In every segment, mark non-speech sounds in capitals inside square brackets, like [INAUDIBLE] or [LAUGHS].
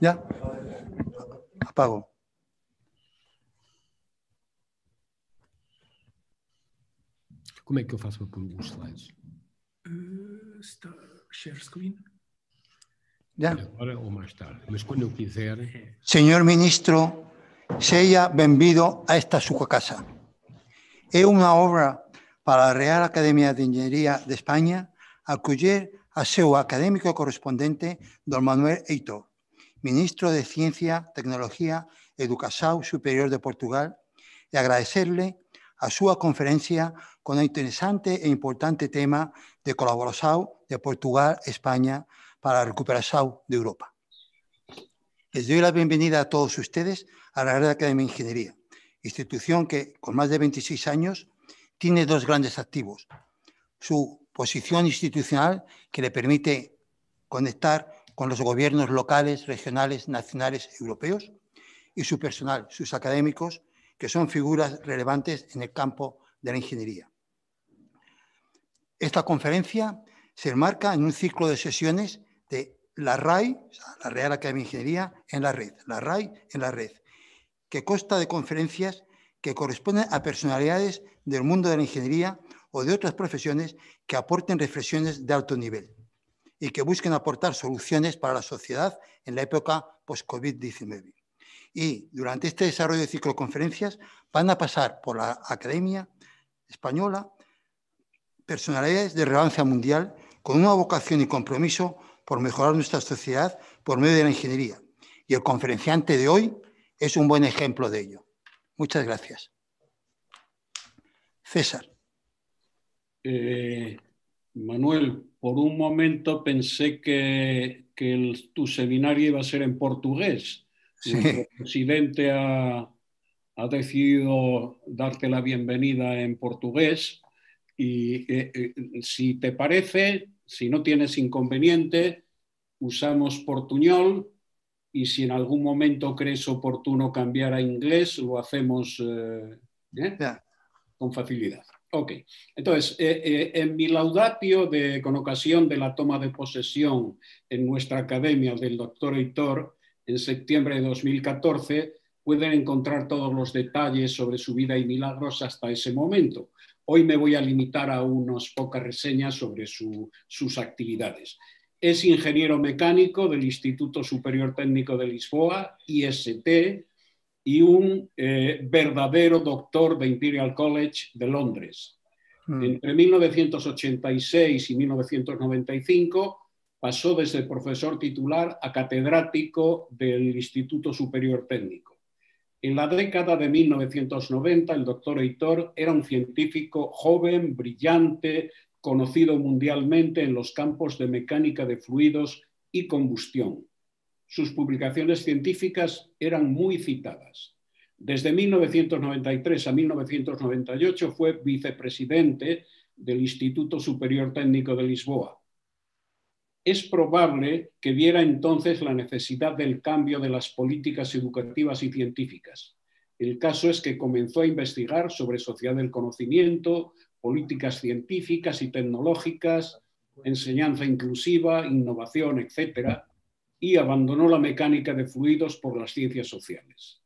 Ya. Apago. Como é que eu faço para pôr os slides? Uh, está, share screen. Ya. Agora ou mais tarde, mas quando eu quiser. Senhor Ministro, seja bem-vindo a esta sua casa. É uma obra para a Real Academia de Engenharia de Espanha acolher a su e académico correspondiente, don Manuel Eito, ministro de Ciencia, Tecnología Educación Superior de Portugal, y agradecerle a su conferencia con el interesante e importante tema de colaboración de Portugal España para la recuperación de Europa. Les doy la bienvenida a todos ustedes a la red Academia de Ingeniería, institución que con más de 26 años tiene dos grandes activos, su posición institucional que le permite conectar con los gobiernos locales, regionales, nacionales, europeos, y su personal, sus académicos, que son figuras relevantes en el campo de la ingeniería. Esta conferencia se enmarca en un ciclo de sesiones de la RAI, la Real Academia de Ingeniería, en la red, la RAI en la red, que consta de conferencias que corresponden a personalidades del mundo de la ingeniería o de otras profesiones que aporten reflexiones de alto nivel y que busquen aportar soluciones para la sociedad en la época post-COVID-19. Y durante este desarrollo de ciclo de conferencias van a pasar por la Academia Española personalidades de relevancia mundial con una vocación y compromiso por mejorar nuestra sociedad por medio de la ingeniería. Y el conferenciante de hoy es un buen ejemplo de ello. Muchas gracias. César. Eh, Manuel, por un momento pensé que, tu seminario iba a ser en portugués. El presidente ha, decidido darte la bienvenida en portugués y eh, eh, si te parece, si no tienes inconveniente, usamos portuñol y si en algún momento crees oportuno cambiar a inglés, lo hacemos con facilidad. Ok, entonces, eh, eh, en mi laudatio de, con ocasión de la toma de posesión en nuestra academia del doctor Hitor, en septiembre de 2014, pueden encontrar todos los detalles sobre su vida y milagros hasta ese momento. Hoy me voy a limitar a unas pocas reseñas sobre sus actividades. Es ingeniero mecánico del Instituto Superior Técnico de Lisboa, IST, y un eh, verdadero doctor de Imperial College de Londres. Hmm. Entre 1986 y 1995 pasó desde profesor titular a catedrático del Instituto Superior Técnico. En la década de 1990, el doctor Eitor era un científico joven, brillante, conocido mundialmente en los campos de mecánica de fluidos y combustión sus publicaciones científicas eran muy citadas. Desde 1993 a 1998 fue vicepresidente del Instituto Superior Técnico de Lisboa. Es probable que viera entonces la necesidad del cambio de las políticas educativas y científicas. El caso es que comenzó a investigar sobre sociedad del conocimiento, políticas científicas y tecnológicas, enseñanza inclusiva, innovación, etcétera, y abandonó la mecánica de fluidos por las ciencias sociales.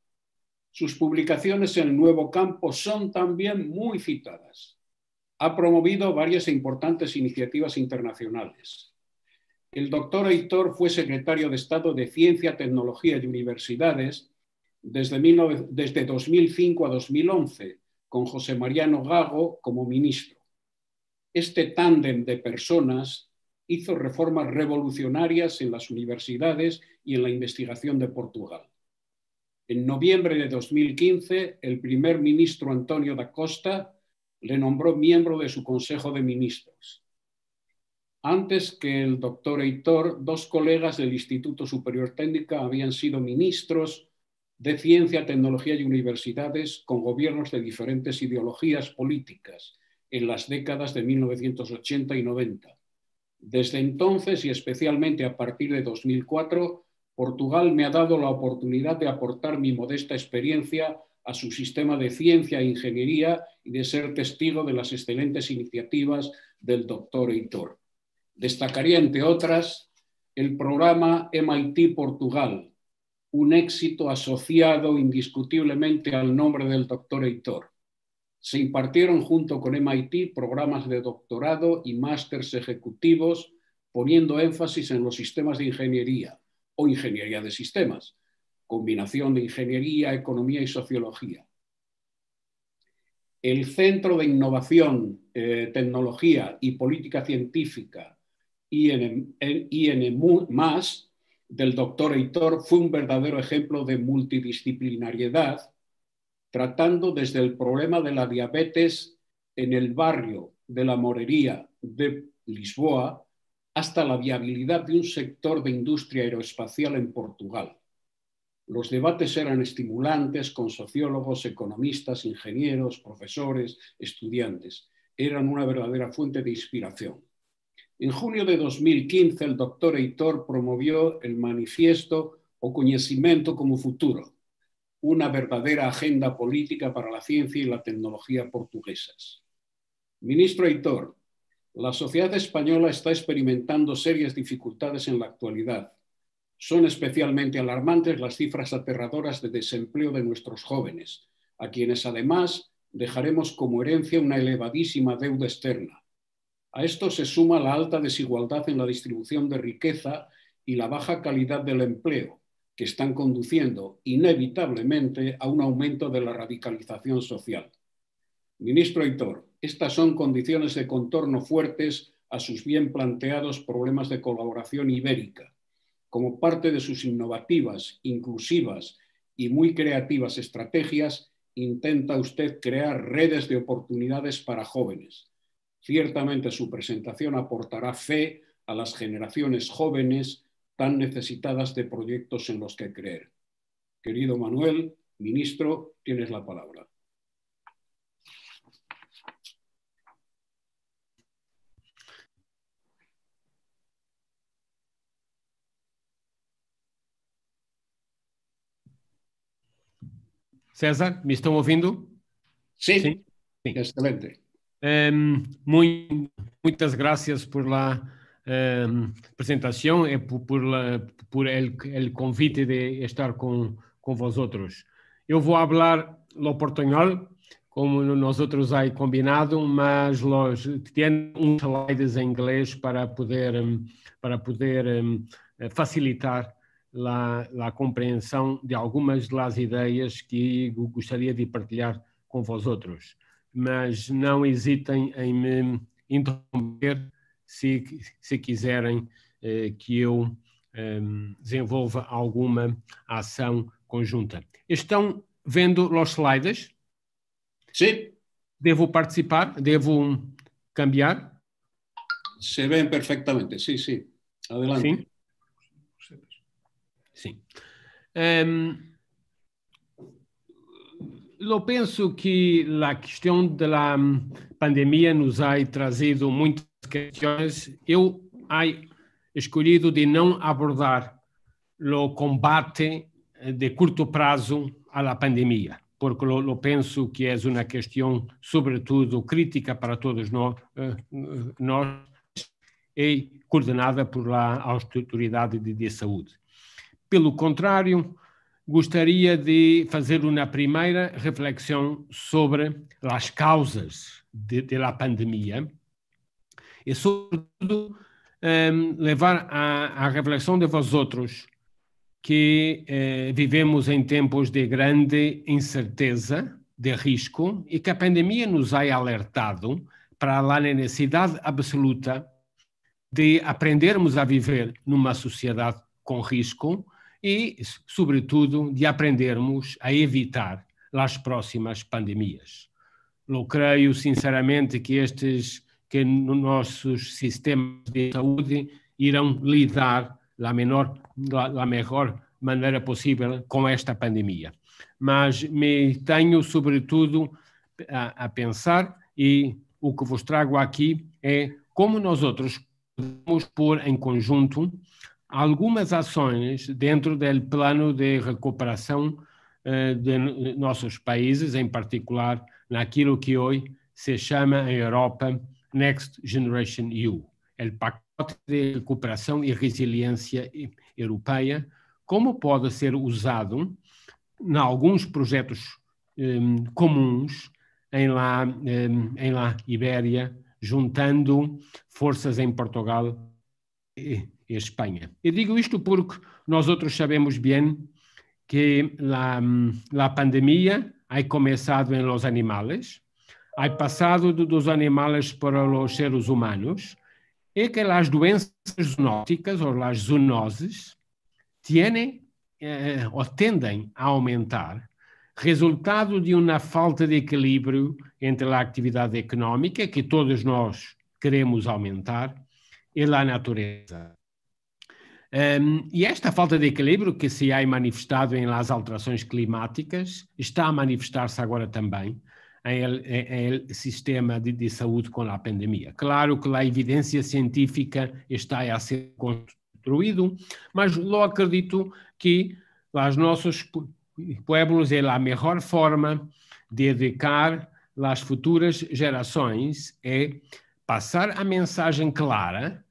Sus publicaciones en el nuevo campo son también muy citadas. Ha promovido varias e importantes iniciativas internacionales. El doctor Aitor fue secretario de Estado de Ciencia, Tecnología y Universidades desde 2005 a 2011, con José Mariano Gago como ministro. Este tándem de personas hizo reformas revolucionarias en las universidades y en la investigación de Portugal. En noviembre de 2015, el primer ministro Antonio da Costa le nombró miembro de su Consejo de Ministros. Antes que el doctor Heitor, dos colegas del Instituto Superior Técnica habían sido ministros de Ciencia, Tecnología y Universidades con gobiernos de diferentes ideologías políticas en las décadas de 1980 y 90 desde entonces y especialmente a partir de 2004, Portugal me ha dado la oportunidad de aportar mi modesta experiencia a su sistema de ciencia e ingeniería y de ser testigo de las excelentes iniciativas del Dr. Heitor. Destacaría, entre otras, el programa MIT Portugal, un éxito asociado indiscutiblemente al nombre del doctor Heitor. Se impartieron junto con MIT programas de doctorado y másters ejecutivos poniendo énfasis en los sistemas de ingeniería o ingeniería de sistemas, combinación de ingeniería, economía y sociología. El Centro de Innovación, eh, Tecnología y Política Científica, en eh, más, del doctor Heitor, fue un verdadero ejemplo de multidisciplinariedad tratando desde el problema de la diabetes en el barrio de la Morería de Lisboa hasta la viabilidad de un sector de industria aeroespacial en Portugal. Los debates eran estimulantes con sociólogos, economistas, ingenieros, profesores, estudiantes. Eran una verdadera fuente de inspiración. En junio de 2015, el doctor Heitor promovió el manifiesto O Conocimiento como Futuro, una verdadera agenda política para la ciencia y la tecnología portuguesas. Ministro Aitor, la sociedad española está experimentando serias dificultades en la actualidad. Son especialmente alarmantes las cifras aterradoras de desempleo de nuestros jóvenes, a quienes además dejaremos como herencia una elevadísima deuda externa. A esto se suma la alta desigualdad en la distribución de riqueza y la baja calidad del empleo, que están conduciendo inevitablemente a un aumento de la radicalización social. Ministro Hitor, estas son condiciones de contorno fuertes a sus bien planteados problemas de colaboración ibérica. Como parte de sus innovativas, inclusivas y muy creativas estrategias, intenta usted crear redes de oportunidades para jóvenes. Ciertamente su presentación aportará fe a las generaciones jóvenes tan necesitadas de proyectos en los que creer. Querido Manuel, ministro, tienes la palabra. César, ¿me están oyendo? Sí, sí. excelente. Em, muy, muchas gracias por la um, ehm, apresentação e é por, ele por el, el, convite de estar com, com vosotros. Eu vou falar lo portuñol, como nós outros aí combinado, mas tenho temos uns slides em inglês para poder, ehm, para poder ehm, facilitar a, compreensão de algumas das ideias que gostaria de partilhar com vós outros. Mas não hesitem em me interromper se, se quiserem eh, que eu ehm, desenvolva alguma ação conjunta. Estão vendo os slides? Sim. Devo participar? Devo cambiar? Se ven perfeitamente, sim, sim. Adelante. Sim. Sim. Um, ehm, eu penso que a questão da pandemia nos ha trazido muito questões, eu ai, escolhido de não abordar o combate eh, de curto prazo à pandemia, porque eu, penso que é uma questão, sobretudo, crítica para todos nós, eh, nós e coordenada por a autoridade de, de saúde. Pelo contrário, gostaria de fazer uma primeira reflexão sobre as causas da pandemia e, sobretudo, um, ehm, levar à, à reflexão de vós outros que eh, vivemos em tempos de grande incerteza, de risco, e que a pandemia nos há alertado para lá na necessidade absoluta de aprendermos a viver numa sociedade com risco e, sobretudo, de aprendermos a evitar as próximas pandemias. Eu creio sinceramente que estes que nos nossos sistemas de saúde irão lidar da, menor, da melhor maneira possível com esta pandemia. Mas me tenho, sobretudo, a, a pensar e o que vos trago aqui é como nós outros podemos pôr em conjunto algumas ações dentro do plano de recuperação eh, de nossos países, em particular naquilo que hoje se chama em Europa Next Generation EU, é o pacote de recuperação e resiliência europeia, como pode ser usado em alguns projetos um, comuns em lá, um, em lá Ibéria, juntando forças em Portugal e Espanha. Eu digo isto porque nós outros sabemos bem que a, hum, a pandemia aí começado em los animais, Há passado dos animais para os seres humanos, é que as doenças zoonóticas ou as zoonoses têm eh, ou tendem a aumentar, resultado de uma falta de equilíbrio entre a atividade económica que todos nós queremos aumentar, e a natureza. Um, ehm, e esta falta de equilíbrio que se há manifestado em las alterações climáticas está a manifestar-se agora também em é ele é, é em sistema de, de, saúde com a pandemia. Claro que a evidência científica está a ser construído, mas eu acredito que os nossos pueblos é a melhor forma de educar as futuras gerações é passar a mensagem clara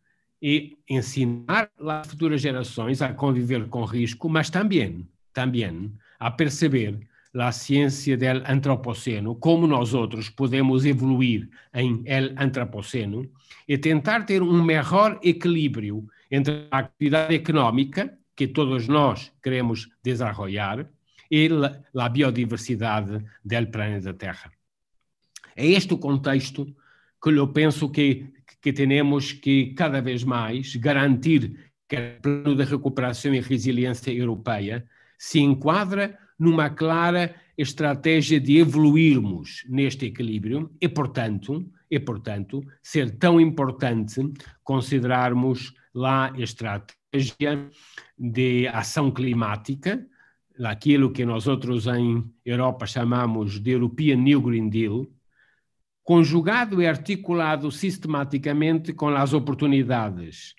e ensinar as futuras gerações a conviver com risco, mas também, também a perceber a ciência del antropoceno, como nós outros podemos evoluir em el antropoceno, e tentar ter um melhor equilíbrio entre a atividade económica, que todos nós queremos desenvolver, e a biodiversidade del planeta Terra. É este o contexto que eu penso que, que temos que cada vez mais garantir que o plano de recuperação e resiliência europeia se enquadra numa clara estratégia de evoluirmos neste equilíbrio e, portanto, e, portanto ser tão importante considerarmos lá a estratégia de ação climática, aquilo que nós outros em Europa chamamos de European New Green Deal, conjugado e articulado sistematicamente com as oportunidades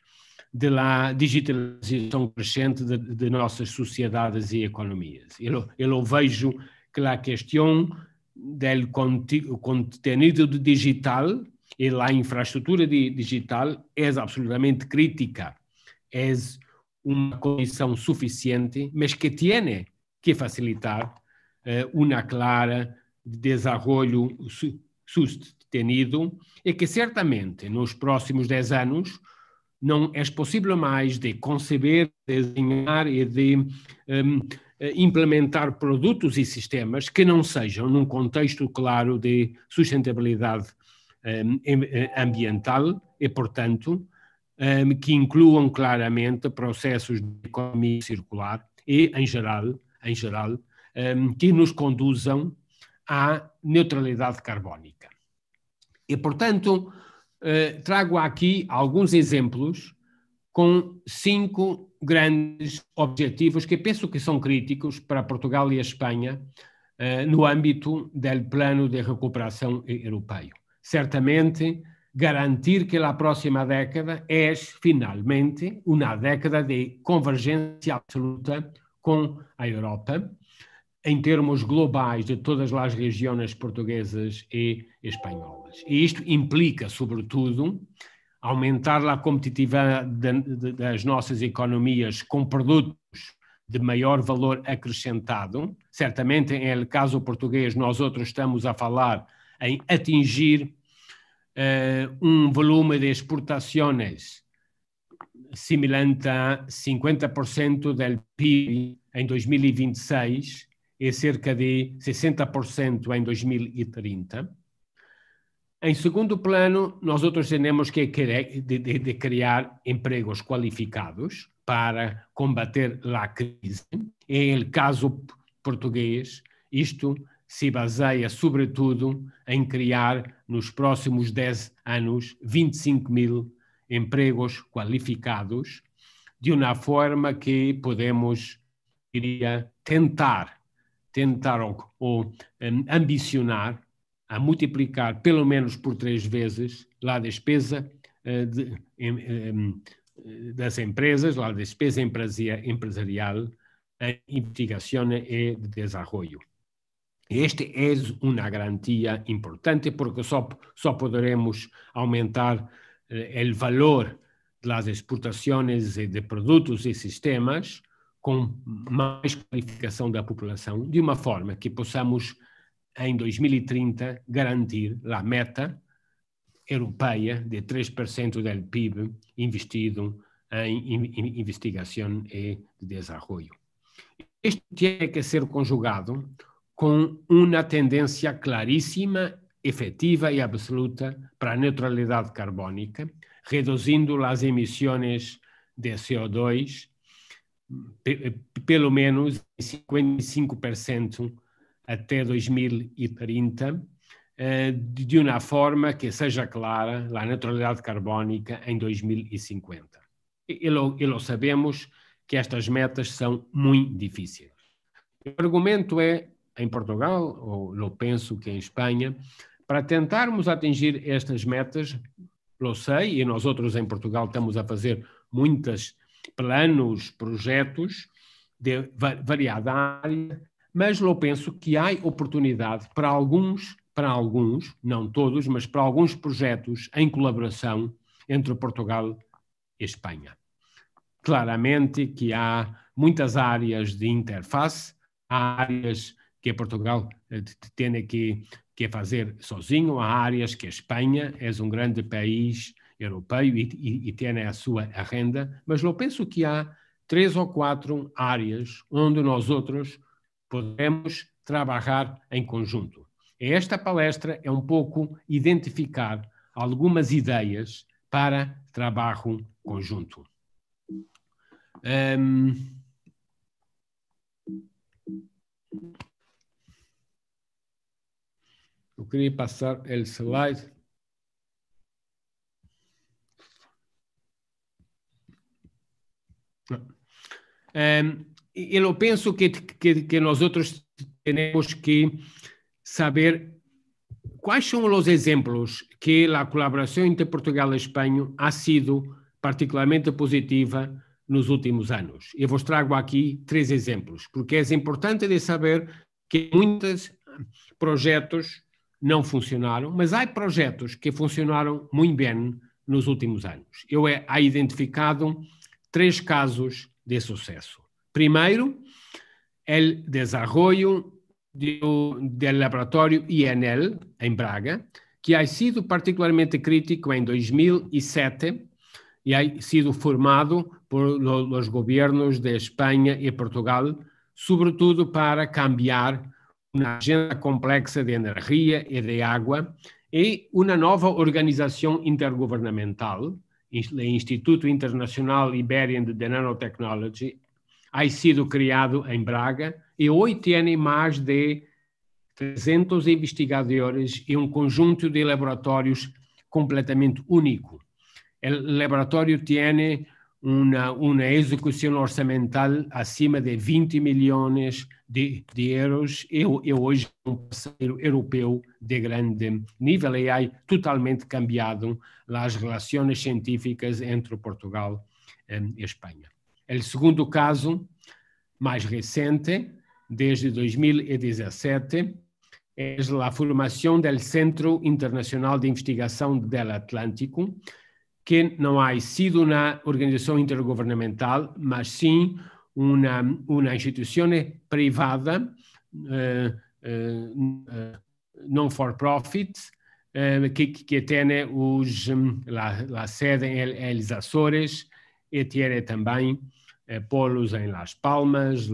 de lá digitalização crescente de, de nossas sociedades e economias. Eu, eu vejo que a questão do conteúdo digital e da infraestrutura digital é absolutamente crítica, é uma condição suficiente, mas que tem que facilitar uh, eh, uma clara desenvolvimento sustentado, e que certamente nos próximos 10 anos não é possível mais de conceber, desenhar e de um, implementar produtos e sistemas que não sejam num contexto claro de sustentabilidade um, eh, ambiental e, portanto, um, que incluam claramente processos de economia circular e, em geral, em geral hum, que nos conduzam à neutralidade carbónica. E, portanto, eh, trago aqui alguns exemplos com cinco grandes objetivos que penso que são críticos para Portugal e a Espanha eh, no âmbito do plano de recuperação europeu. Certamente, garantir que a próxima década é finalmente uma década de convergência absoluta com a Europa, em termos globais de todas as regiões portuguesas e espanholas. E isto implica, sobretudo, aumentar a competitividade das nossas economias com produtos de maior valor acrescentado. Certamente, em caso português, nós outros estamos a falar em atingir uh, um volume de exportações semelhante a 50% do PIB em 2026 é cerca de 60% em 2030. Em segundo plano, nós outros temos que de, de, de criar empregos qualificados para combater a crise. Em é caso português. Isto se baseia, sobretudo, em criar, nos próximos 10 anos, 25 mil empregos qualificados, de uma forma que podemos, diria, tentar tentar ou, ou um, ambicionar a multiplicar pelo menos por três vezes lá a despesa uh, de, eh, um, eh, das empresas, lá a despesa empresarial em investigação e desenvolvimento. Este é uma garantia importante porque só, só poderemos aumentar o valor das exportações de produtos e sistemas com mais qualificação da população, de uma forma que possamos, em 2030, garantir a meta europeia de 3% do PIB investido em investigação e desenvolvimento. Isto tem é que ser conjugado com uma tendência claríssima, efetiva e absoluta para a neutralidade carbónica, reduzindo as emissões de CO2 eh, pelo menos 55% até 2030, eh, de uma forma que seja clara a neutralidade carbónica em 2050. E nós sabemos que estas metas são muito difíceis. O argumento é, em Portugal, ou eu penso que em Espanha, para tentarmos atingir estas metas, eu sei, e nós outros em Portugal estamos a fazer muitas planos, projetos de variada área, mas eu penso que há oportunidade para alguns, para alguns, não todos, mas para alguns projetos em colaboração entre Portugal e Espanha. Claramente que há muitas áreas de interface, há áreas que Portugal eh, tem que, que fazer sozinho, há áreas que a Espanha é um grande país europeu e, e, e né, a sua renda, mas eu penso que há três ou quatro áreas onde nós outros podemos trabalhar em conjunto. Esta palestra é um pouco identificar algumas ideias para trabalho conjunto. Um... Eu queria passar o slide. É, eu penso que, que, que nós outros temos que saber quais são os exemplos que a colaboração entre Portugal e Espanha ha sido particularmente positiva nos últimos anos. Eu vos trago aqui três exemplos, porque é importante de saber que muitos projetos não funcionaram, mas há projetos que funcionaram muito bem nos últimos anos. Eu eh, há identificado três casos de sucesso. Primeiro, o desenvolvimento do, laboratório INL, em Braga, que ha sido particularmente crítico em 2007 e ha sido formado por os governos de Espanha e Portugal, sobretudo para cambiar uma agenda complexa de energia e de água e uma nova organização intergovernamental Instituto Internacional Iberian de Nanotechnology, ha sido criado em Braga e hoje tem mais de 300 investigadores e um conjunto de laboratórios completamente único. O laboratório tem uma, execução orçamental acima de 20 milhões de, de euros e, hoje hoje um parceiro europeu de grande nível e aí totalmente cambiado as relações científicas entre Portugal eh, e Espanha. É o segundo caso, mais recente, desde 2017, é a formação do Centro Internacional de Investigação do Atlântico, que não há sido uma organização intergovernamental, mas sim uma, uma instituição privada, eh, eh non-for-profit, eh, que, que tem os, mm, a, sede em Els Açores e tem também eh, polos em Las Palmas,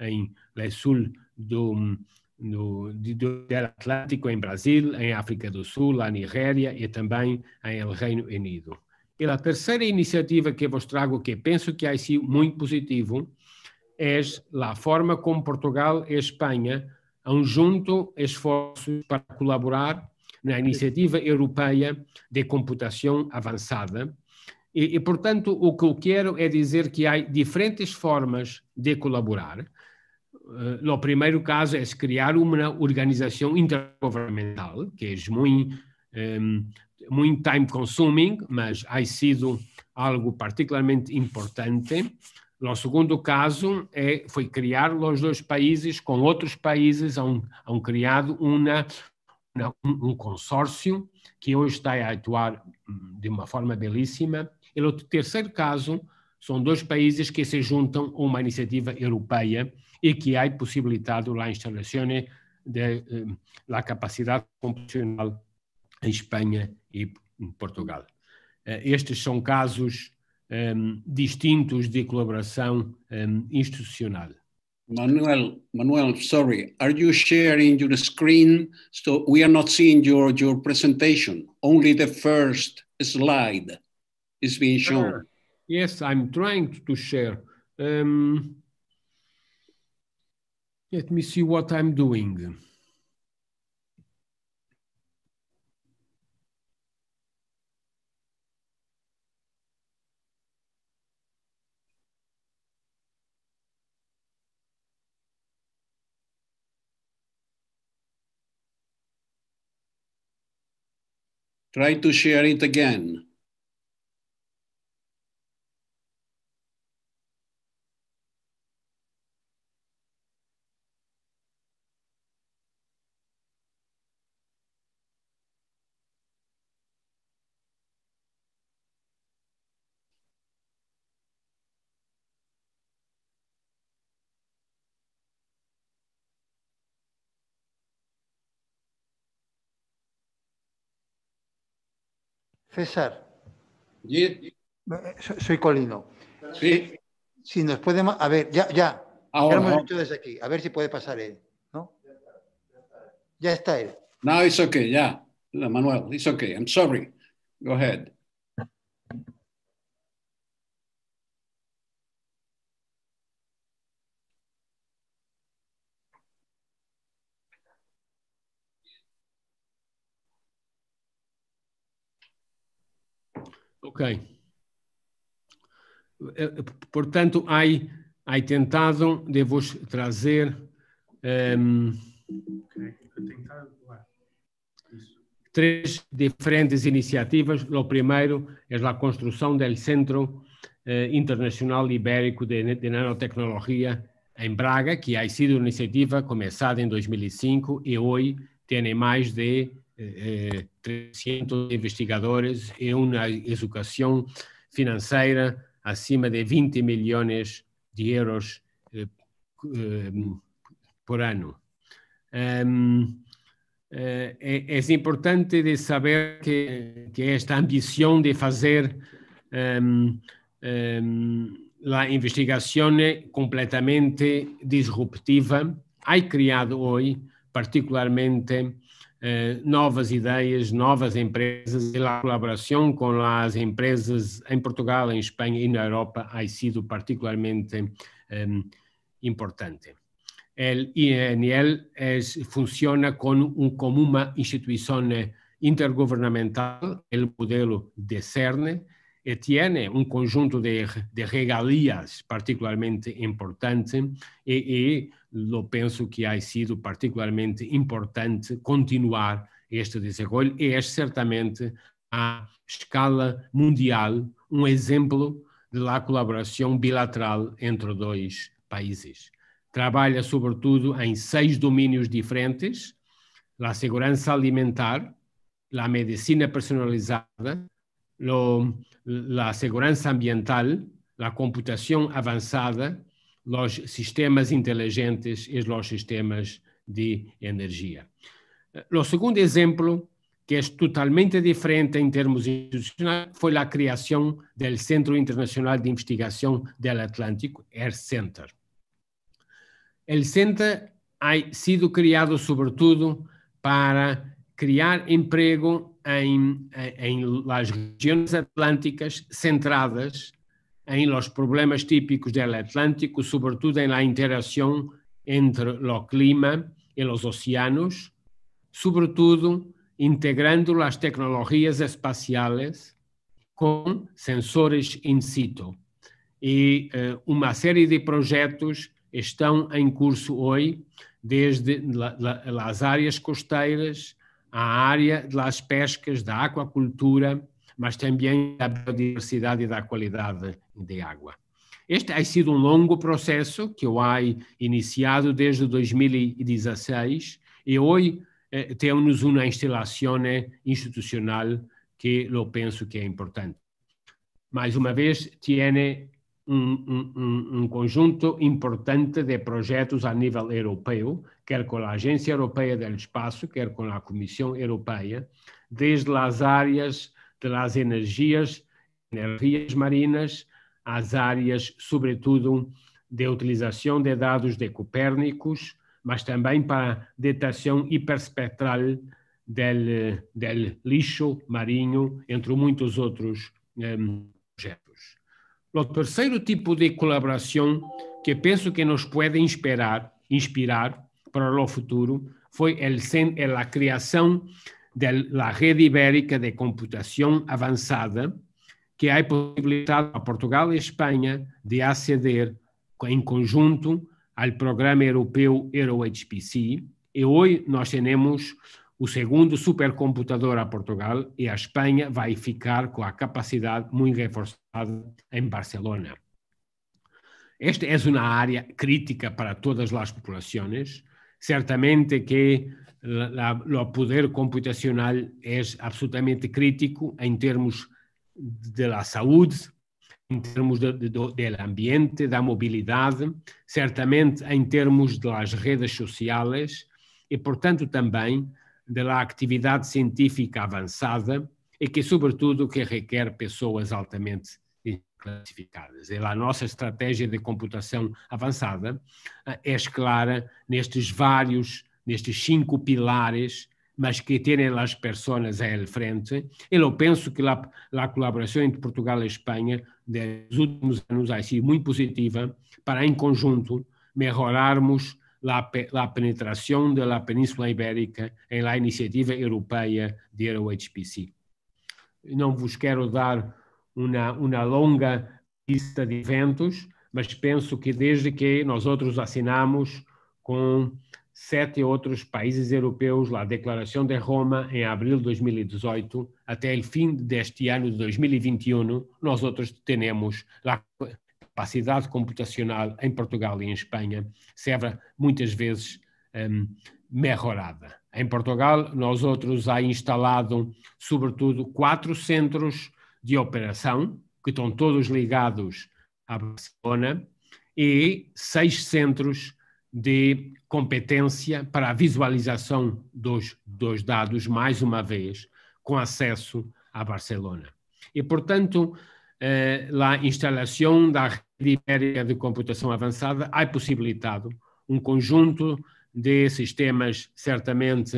em le Sul do, mm, no, de, do Atlântico, em Brasil, em África do Sul, na Nigéria e também em El Reino Unido. E a terceira iniciativa que vos trago, que penso que há é sido muito positivo, é a forma como Portugal e Espanha han junto esforços para colaborar na iniciativa europeia de computação avançada. E, e, portanto, o que eu quero é dizer que há diferentes formas de colaborar eh, no primeiro caso, é criar uma organização intergovernamental, que é muito, ehm, muito time consuming, mas ha sido algo particularmente importante. No segundo caso, é, foi criar os dois países com outros países, han, criado uma, uma, um consórcio que hoje está a atuar hum, de uma forma belíssima. E no terceiro caso, são dois países que se juntam a uma iniciativa europeia e que há posibilitado la instalación de eh, capacidade computacional em Espanha e em Portugal. Eh, estes são casos um, ehm, distintos de colaboração um, ehm, institucional. Manuel, Manuel, sorry, are you sharing your screen? So we are not seeing your, your presentation. Only the first slide is being shown. yes, I'm trying to share. Um, ehm, Let me see what I'm doing. Try to share it again. César. ¿Sí? Eh, soy Colino. Sí. Si, nos puede... A ver, ya, ya. Ahora, desde aquí. A ver si puede pasar él. ¿no? Ya está él. No, it's okay, ya. Manuel, it's okay. I'm sorry. Go ahead. Ok. Eh, eh, portanto, ai, ai tentado de vos trazer... Um, ehm, três diferentes iniciativas. O primeiro é a construção do Centro eh, Internacional Ibérico de, de Nanotecnologia em Braga, que ha sido uma iniciativa começada em 2005 e hoje tem mais de 300 investigadores e uma educação financeira acima de 20 milhões de euros eh, por ano. Ehm, eh, é, é, importante de saber que, que esta ambição de fazer um, ehm, um, ehm, a investigação é completamente disruptiva há criado hoje, particularmente eh, novas ideias, novas empresas e a colaboração com as empresas em Portugal, em Espanha e na Europa ha sido particularmente ehm, importante. El INL es, funciona com un, como uma instituição intergovernamental, o modelo de CERN, tiene un conjunto de, de regalías particularmente importante e, e lo penso que ha sido particularmente importante continuar este desarrollo e é certamente a escala mundial um exemplo de la colaboração bilateral entre dois países. Trabalha sobretudo em seis domínios diferentes: a segurança alimentar, a medicina personalizada, lo la segurança ambiental, a computação avançada, os sistemas inteligentes e os sistemas de energia. O segundo exemplo, que é totalmente diferente em termos institucionais, foi a criação do Centro Internacional de Investigação do Atlântico, Air Center. O Center ha sido criado, sobretudo, para criar emprego em, em, las regiões atlânticas centradas em los problemas típicos do Atlântico, sobretudo em la interação entre o clima e os oceanos, sobretudo integrando as tecnologias espaciais com sensores in situ. E uh, uma série de projetos estão em curso hoje, desde la, la, as áreas costeiras a área das pescas, da aquacultura, mas também da biodiversidade e da qualidade de água. Este tem sido um longo processo que eu há iniciado desde 2016 e hoje eh, temos uma instalação institucional que eu penso que é importante. Mais uma vez, tiene um, um, um, conjunto importante de projetos a nível europeu, quer com a Agência Europeia do Espaço, quer com a Comissão Europeia, desde as áreas das energias, energias marinas, às áreas, sobretudo, de utilização de dados de Copérnicos, mas também para detecção hiperspectral del, del lixo marinho, entre muitos outros eh, projetos. O terceiro tipo de colaboração que penso que nos pode inspirar, inspirar para o futuro foi é a criação da rede ibérica de computação avançada que há é possibilitado a Portugal e a Espanha de aceder em conjunto ao programa europeu EuroHPC e hoje nós temos o segundo supercomputador a Portugal e a Espanha vai ficar com a capacidade muito reforçada em Barcelona. Esta é uma área crítica para todas as populações. Certamente que o poder computacional é absolutamente crítico em termos da saúde, em termos do, do, do ambiente, da mobilidade, certamente em termos das redes sociais e, portanto, também da atividade científica avançada e que, sobretudo, que requer pessoas altamente classificadas. E a nossa estratégia de computação avançada eh, é clara nestes vários, nestes cinco pilares mas que terem as pessoas à frente. Eu penso que a, colaboração entre Portugal e Espanha nos últimos anos ha sido muito positiva para, em conjunto, melhorarmos la, la penetração da península ibérica em la iniciativa europeia de ROHPC. Não vos quero dar uma, uma longa lista de eventos, mas penso que desde que nós outros assinamos com sete outros países europeus a Declaração de Roma em abril de 2018, até o fim deste ano de 2021, nós outros temos capacidade computacional em Portugal e em Espanha será muitas vezes um, melhorada. Em Portugal, nós outros há instalado, sobretudo, quatro centros de operação, que estão todos ligados à Barcelona, e seis centros de competência para a visualização dos, dos dados, mais uma vez, com acesso à Barcelona. E, portanto, eh, a instalação da Ibérica de Computação Avançada há possibilitado um conjunto de sistemas, certamente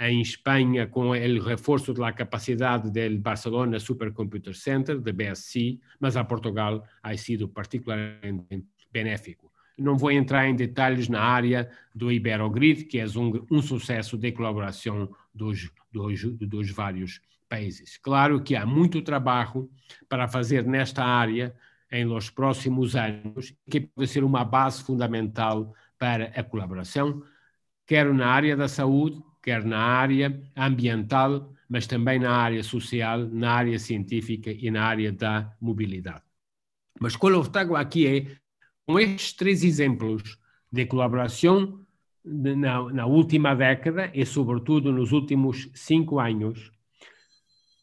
em Espanha, com o reforço da capacidade do Barcelona Supercomputer Center, da BSC, mas a Portugal há sido particularmente benéfico. Não vou entrar em detalhes na área do Iberogrid, que é um, um sucesso de colaboração dos, dos, dos vários países. Claro que há muito trabalho para fazer nesta área, em nos próximos anos, que pode ser uma base fundamental para a colaboração, quer na área da saúde, quer na área ambiental, mas também na área social, na área científica e na área da mobilidade. Mas qual eu obstáculo aqui é, com estes três exemplos de colaboração de, na, na última década e, sobretudo, nos últimos cinco anos,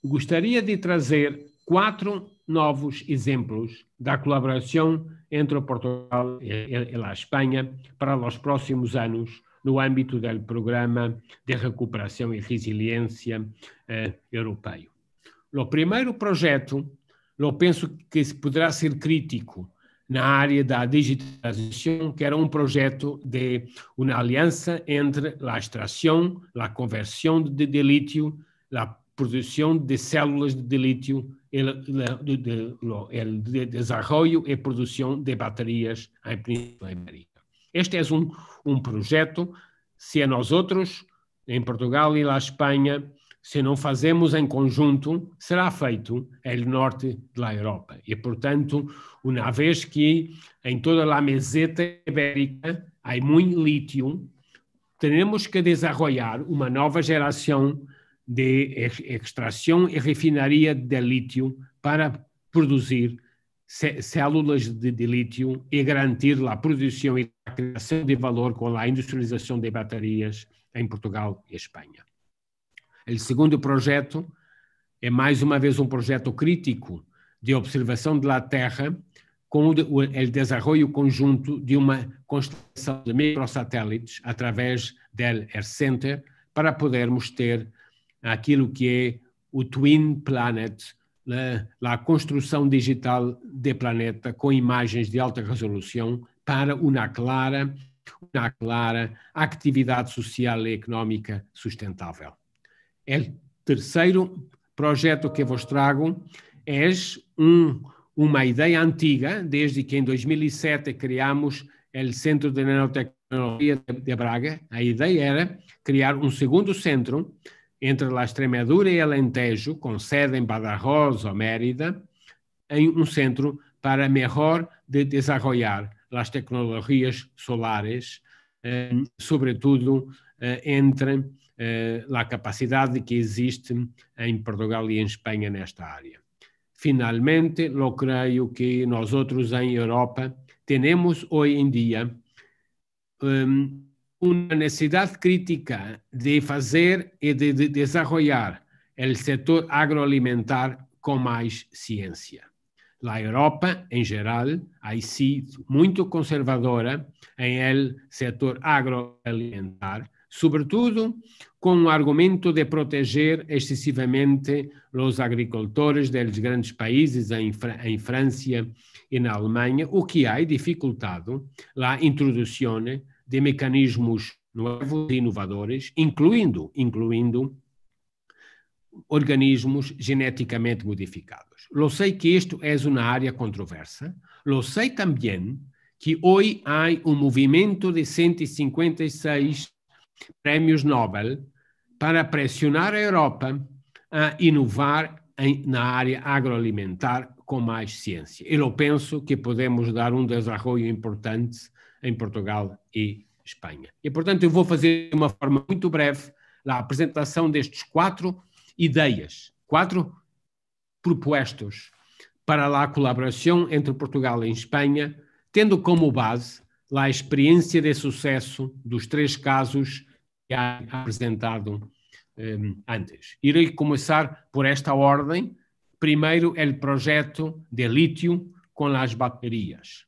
gostaria de trazer quatro novos exemplos da colaboração entre Portugal e a Espanha para os próximos anos no âmbito do Programa de Recuperação e Resiliência eh, Europeu. O primeiro projeto, eu penso que poderá ser crítico na área da digitalização, que era um projeto de uma aliança entre a extração, a conversão de, de lítio, a produção de células de lítio, o de, desarrollo e produção de baterias em Península Ibérica. Este é um um projeto, se é nós outros, em Portugal e lá Espanha, se não fazemos em conjunto, será feito no norte da Europa. E, portanto, uma vez que em toda a meseta ibérica há muito lítio, teremos que desenvolver uma nova geração de extração e refinaria de lítio para produzir células de, de lítio e garantir a produção e a criação de valor com a industrialização de baterias em Portugal e Espanha. O segundo projeto é mais uma vez um projeto crítico de observação da Terra com o, o desenvolvimento conjunto de uma constelação de microsatélites através do Air Center para podermos ter aquilo que é o Twin Planet, né, a construção digital de planeta com imagens de alta resolução para uma clara, uma clara atividade social e económica sustentável. O terceiro projeto que vos trago é um, uma ideia antiga, desde que em 2007 criamos o Centro de Nanotecnologia de Braga. A ideia era criar um segundo centro entre La Extremadura e Alentejo, com sede em Badajoz ou Mérida, em um centro para melhor de desenvolver as tecnologias solares, eh, sobretudo eh, entre eh, a capacidade que existe em Portugal e em Espanha nesta área. Finalmente, eu creio que nós outros em Europa temos hoje em dia ehm, uma necessidade crítica de fazer e de, desenvolver o setor agroalimentar com mais ciência. A Europa, em geral, aí sido muito conservadora em el setor agroalimentar, sobretudo com o argumento de proteger excessivamente os agricultores dos grandes países, em, em França e na Alemanha, o que há dificultado a introdução de mecanismos novos é? e inovadores, incluindo, incluindo organismos geneticamente modificados. Eu sei que isto é uma área controversa, eu sei também que hoje há um movimento de 156 prémios Nobel para pressionar a Europa a inovar em, na área agroalimentar com mais ciência. Eu penso que podemos dar um desenvolvimento importante em Portugal e Espanha. E, portanto, eu vou fazer de uma forma muito breve a apresentação destes quatro ideias, quatro propostos para a colaboração entre Portugal e Espanha, tendo como base a experiência de sucesso dos três casos que há apresentado um, antes. Irei começar por esta ordem. Primeiro, o projeto de lítio com as baterias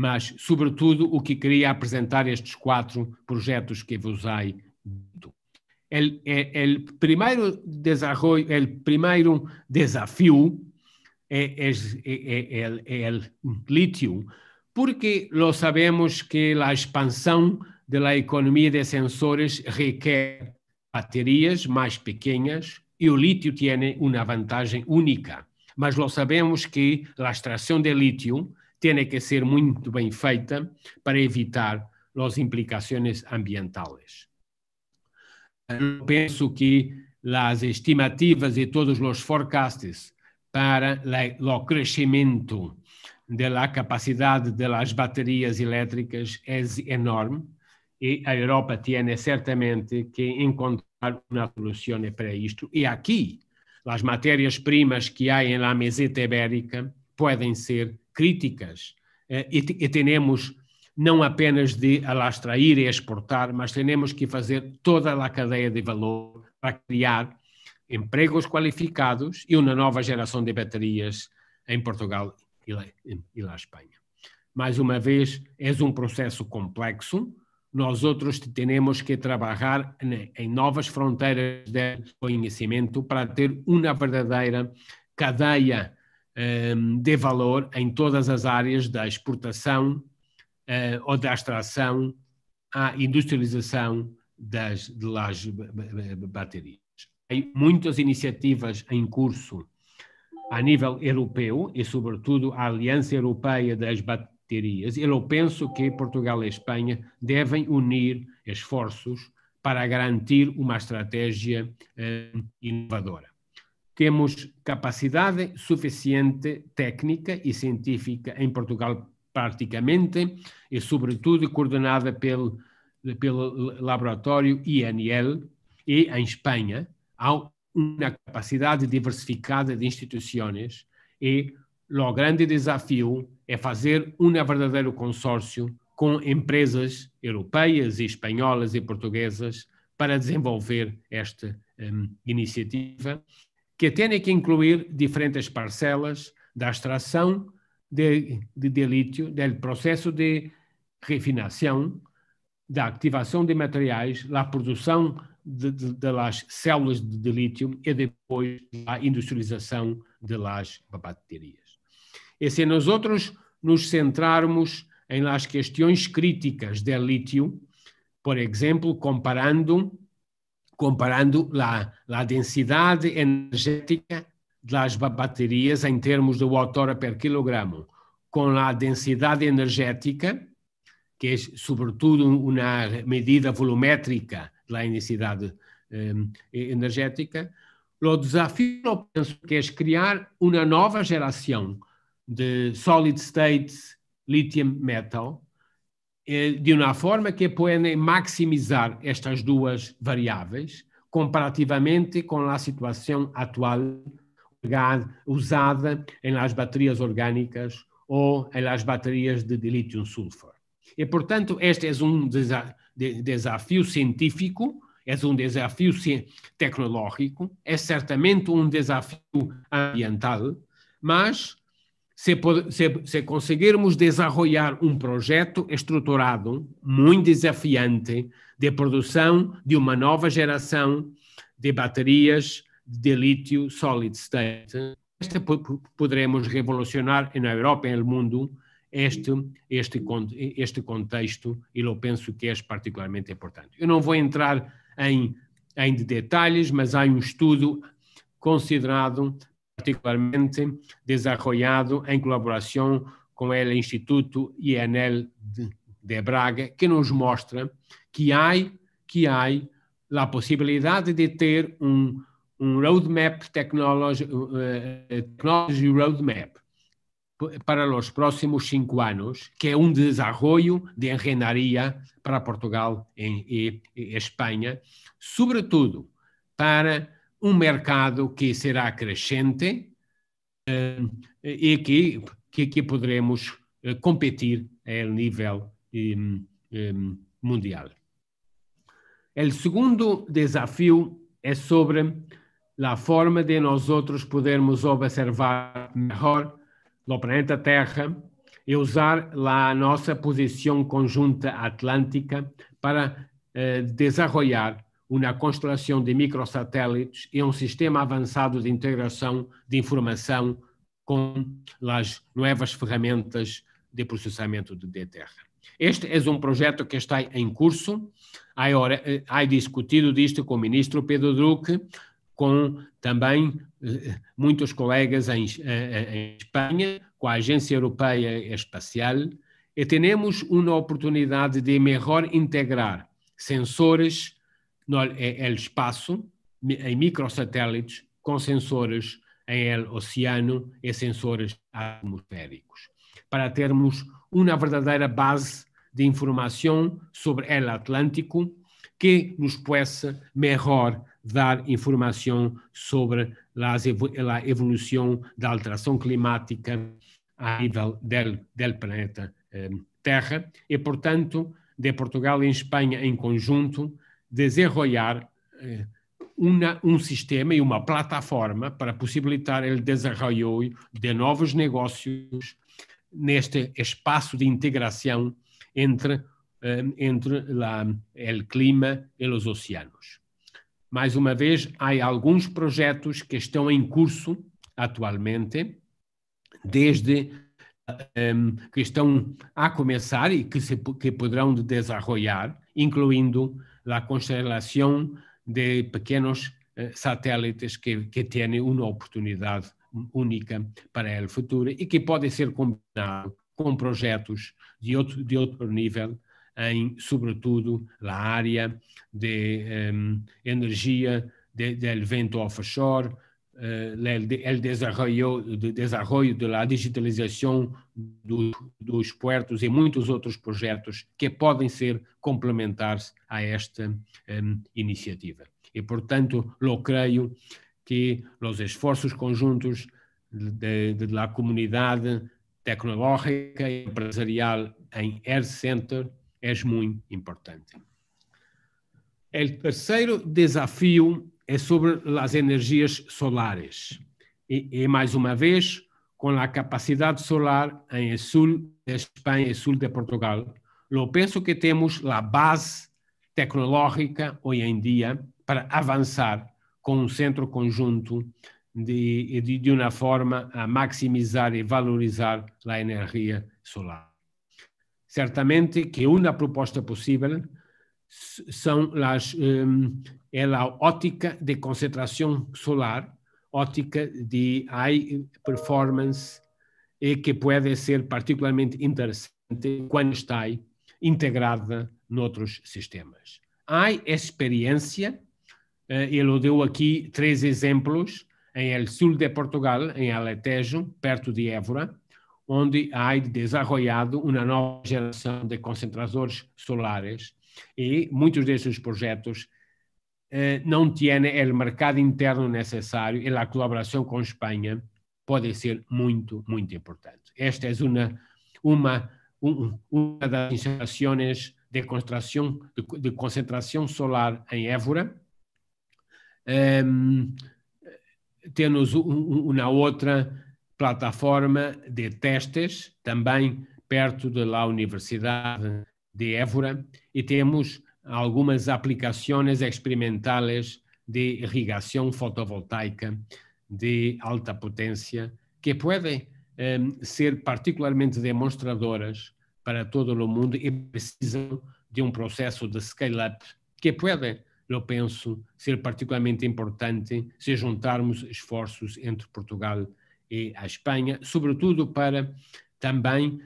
mas, sobretudo, o que queria apresentar estes quatro projetos que vos hai dito. primeiro primeiro desafio é, é, é, é, é lítio, porque nós sabemos que a expansão da economia de sensores requer baterias mais pequenas e o lítio tem uma vantagem única. Mas nós sabemos que a extração de lítio tiene que ser muito bem feita para evitar as implicações ambientais. penso que as estimativas e todos os forecasts para o crescimento da capacidade das baterias elétricas é enorme e a Europa tem certamente que encontrar uma solução para isto. E aqui, as matérias-primas que há na meseta ibérica podem ser críticas eh, e, temos não apenas de alastrair e exportar, mas temos que fazer toda a cadeia de valor para criar empregos qualificados e uma nova geração de baterias em Portugal e lá, Espanha. Mais uma vez, é um processo complexo. Nós outros temos que trabalhar em novas fronteiras de conhecimento para ter uma verdadeira cadeia Ehm, dê valor em todas as áreas da exportação eh, ou da extração à industrialização das de las baterias. Há muitas iniciativas em curso a nível europeu e, sobretudo, a Aliança Europeia das Baterias. Eu penso que Portugal e Espanha devem unir esforços para garantir uma estratégia eh, inovadora. Temos capacidade suficiente técnica e científica em Portugal, praticamente, e sobretudo coordenada pelo, pelo laboratório INL, e em Espanha há uma capacidade diversificada de instituições e o grande desafio é fazer um verdadeiro consórcio com empresas europeias, e espanholas e portuguesas para desenvolver esta um, iniciativa que têm que incluir diferentes parcelas da extração de, de, de lítio, do processo de refinação, da activação de materiais, da produção de, de, de las células de, de lítio e depois a industrialização de las baterias. E se nós outros nos centrarmos em las questões críticas do lítio, por exemplo, comparando comparando lá a densidade energética das baterias em termos de watt hora per quilogramo com a densidade energética, que é sobretudo uma medida volumétrica da densidade hum, eh, energética, o desafio eu penso que é criar uma nova geração de solid state lithium metal é, de uma forma que podem maximizar estas duas variáveis comparativamente com a situação atual usada em baterias orgânicas ou em baterias de, de lítio sulfur. E, portanto, este é um desa de desafio científico, é um desafio tecnológico, é certamente um desafio ambiental, mas se, se, se conseguirmos desenvolver um projeto estruturado, muito desafiante, de produção de uma nova geração de baterias de lítio solid state, este poderemos revolucionar na Europa e no mundo este, este, este contexto e eu penso que é particularmente importante. Eu não vou entrar em, em detalhes, mas há um estudo considerado particularmente desarrollado em colaboração com o Instituto INL de Braga, que nos mostra que há que há a possibilidade de ter um, um roadmap technology, uh, eh, eh, technology roadmap para os próximos cinco anos, que é um desenvolvimento de engenharia para Portugal e, e, e Espanha, sobretudo para um mercado que será crescente eh, e que, que, que poderemos eh, competir a nível mundial. O segundo desafio é sobre a forma de nós outros podermos observar melhor o planeta Terra e usar a nossa posição conjunta atlântica para eh, desenvolver uma constelação de microsatélites e um sistema avançado de integração de informação com as novas ferramentas de processamento de terra. Este é um projeto que está em curso. Eh, há discutido disto com o ministro Pedro Duque, com também eh, muitos colegas em, eh, em Espanha, com a Agência Europeia Espacial, e temos uma oportunidade de melhor integrar sensores, é el é espaço em microsatélites com sensores em el oceano e sensores atmosféricos, para termos uma verdadeira base de informação sobre el Atlântico que nos possa melhor dar informação sobre a evolução da alteração climática a nível del, del planeta eh, Terra e, portanto, de Portugal e Espanha em conjunto, desenvolver eh, uma, um sistema e uma plataforma para possibilitar o desenvolvimento de novos negócios neste espaço de integração entre eh, entre o clima e os oceanos. Mais uma vez, há alguns projetos que estão em curso atualmente, desde um, eh, que estão a começar e que, se, que poderão desenvolver, incluindo da constelação de pequenos eh, satélites que, que têm uma oportunidade única para o futuro e que podem ser combinados com projetos de outro, de outro nível, em, sobretudo, na área de um, energia, do vento offshore, el eh, desarrollo, de la digitalização dos puertos e muitos outros projetos que podem ser complementares a esta um, iniciativa. E, portanto, eu creio que os esforços conjuntos da comunidade tecnológica e empresarial em Air Center é muito importante. O terceiro desafio é sobre as energias solares e mais uma vez com a capacidade solar em sul de Espanha e sul de Portugal, eu penso que temos a base tecnológica hoje em dia para avançar com um centro conjunto de, de, de forma a maximizar e valorizar a energia solar. Certamente que uma proposta possível são as um, é a ótica de concentração solar, ótica de high performance, e que pode ser particularmente interessante quando está integrada noutros sistemas. Há experiência, eh, ele deu aqui três exemplos, em el sul de Portugal, em Alentejo, perto de Évora, onde há desenvolvido uma nova geração de concentradores solares e muitos desses projetos eh, não tinha o mercado interno necessário e a colaboração com Espanha pode ser muito, muito importante. Esta é uma, uma, uma das instalações de concentração, de, de concentração solar em Évora. Um, ehm, temos uma outra plataforma de testes, também perto da Universidade de Évora, e temos algumas aplicações experimentais de irrigação fotovoltaica de alta potência que podem ehm, ser particularmente demonstradoras para todo o mundo e precisam de um processo de scale-up que pode, eu penso, ser particularmente importante se juntarmos esforços entre Portugal e a Espanha, sobretudo para também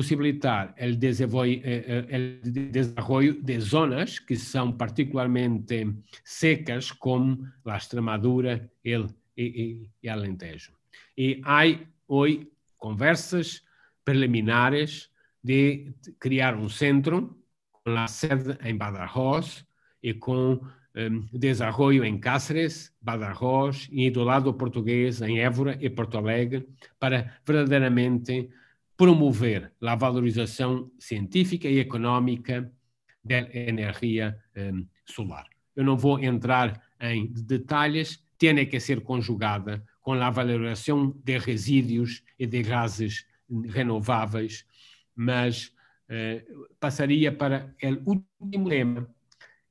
possibilitar o eh, eh, desenvolvimento de zonas que são particularmente secas, como a Extremadura e, Alentejo. E há hoje conversas preliminares de criar um centro com a sede em Badajoz e com um, ehm, desenvolvimento em Cáceres, Badajoz e do lado português em Évora e Porto Alegre para verdadeiramente promover a valorização científica e económica da energia um, solar. Eu não vou entrar em detalhes, tem que ser conjugada com a valorização de resíduos e de gases renováveis, mas eh, passaria para o último tema,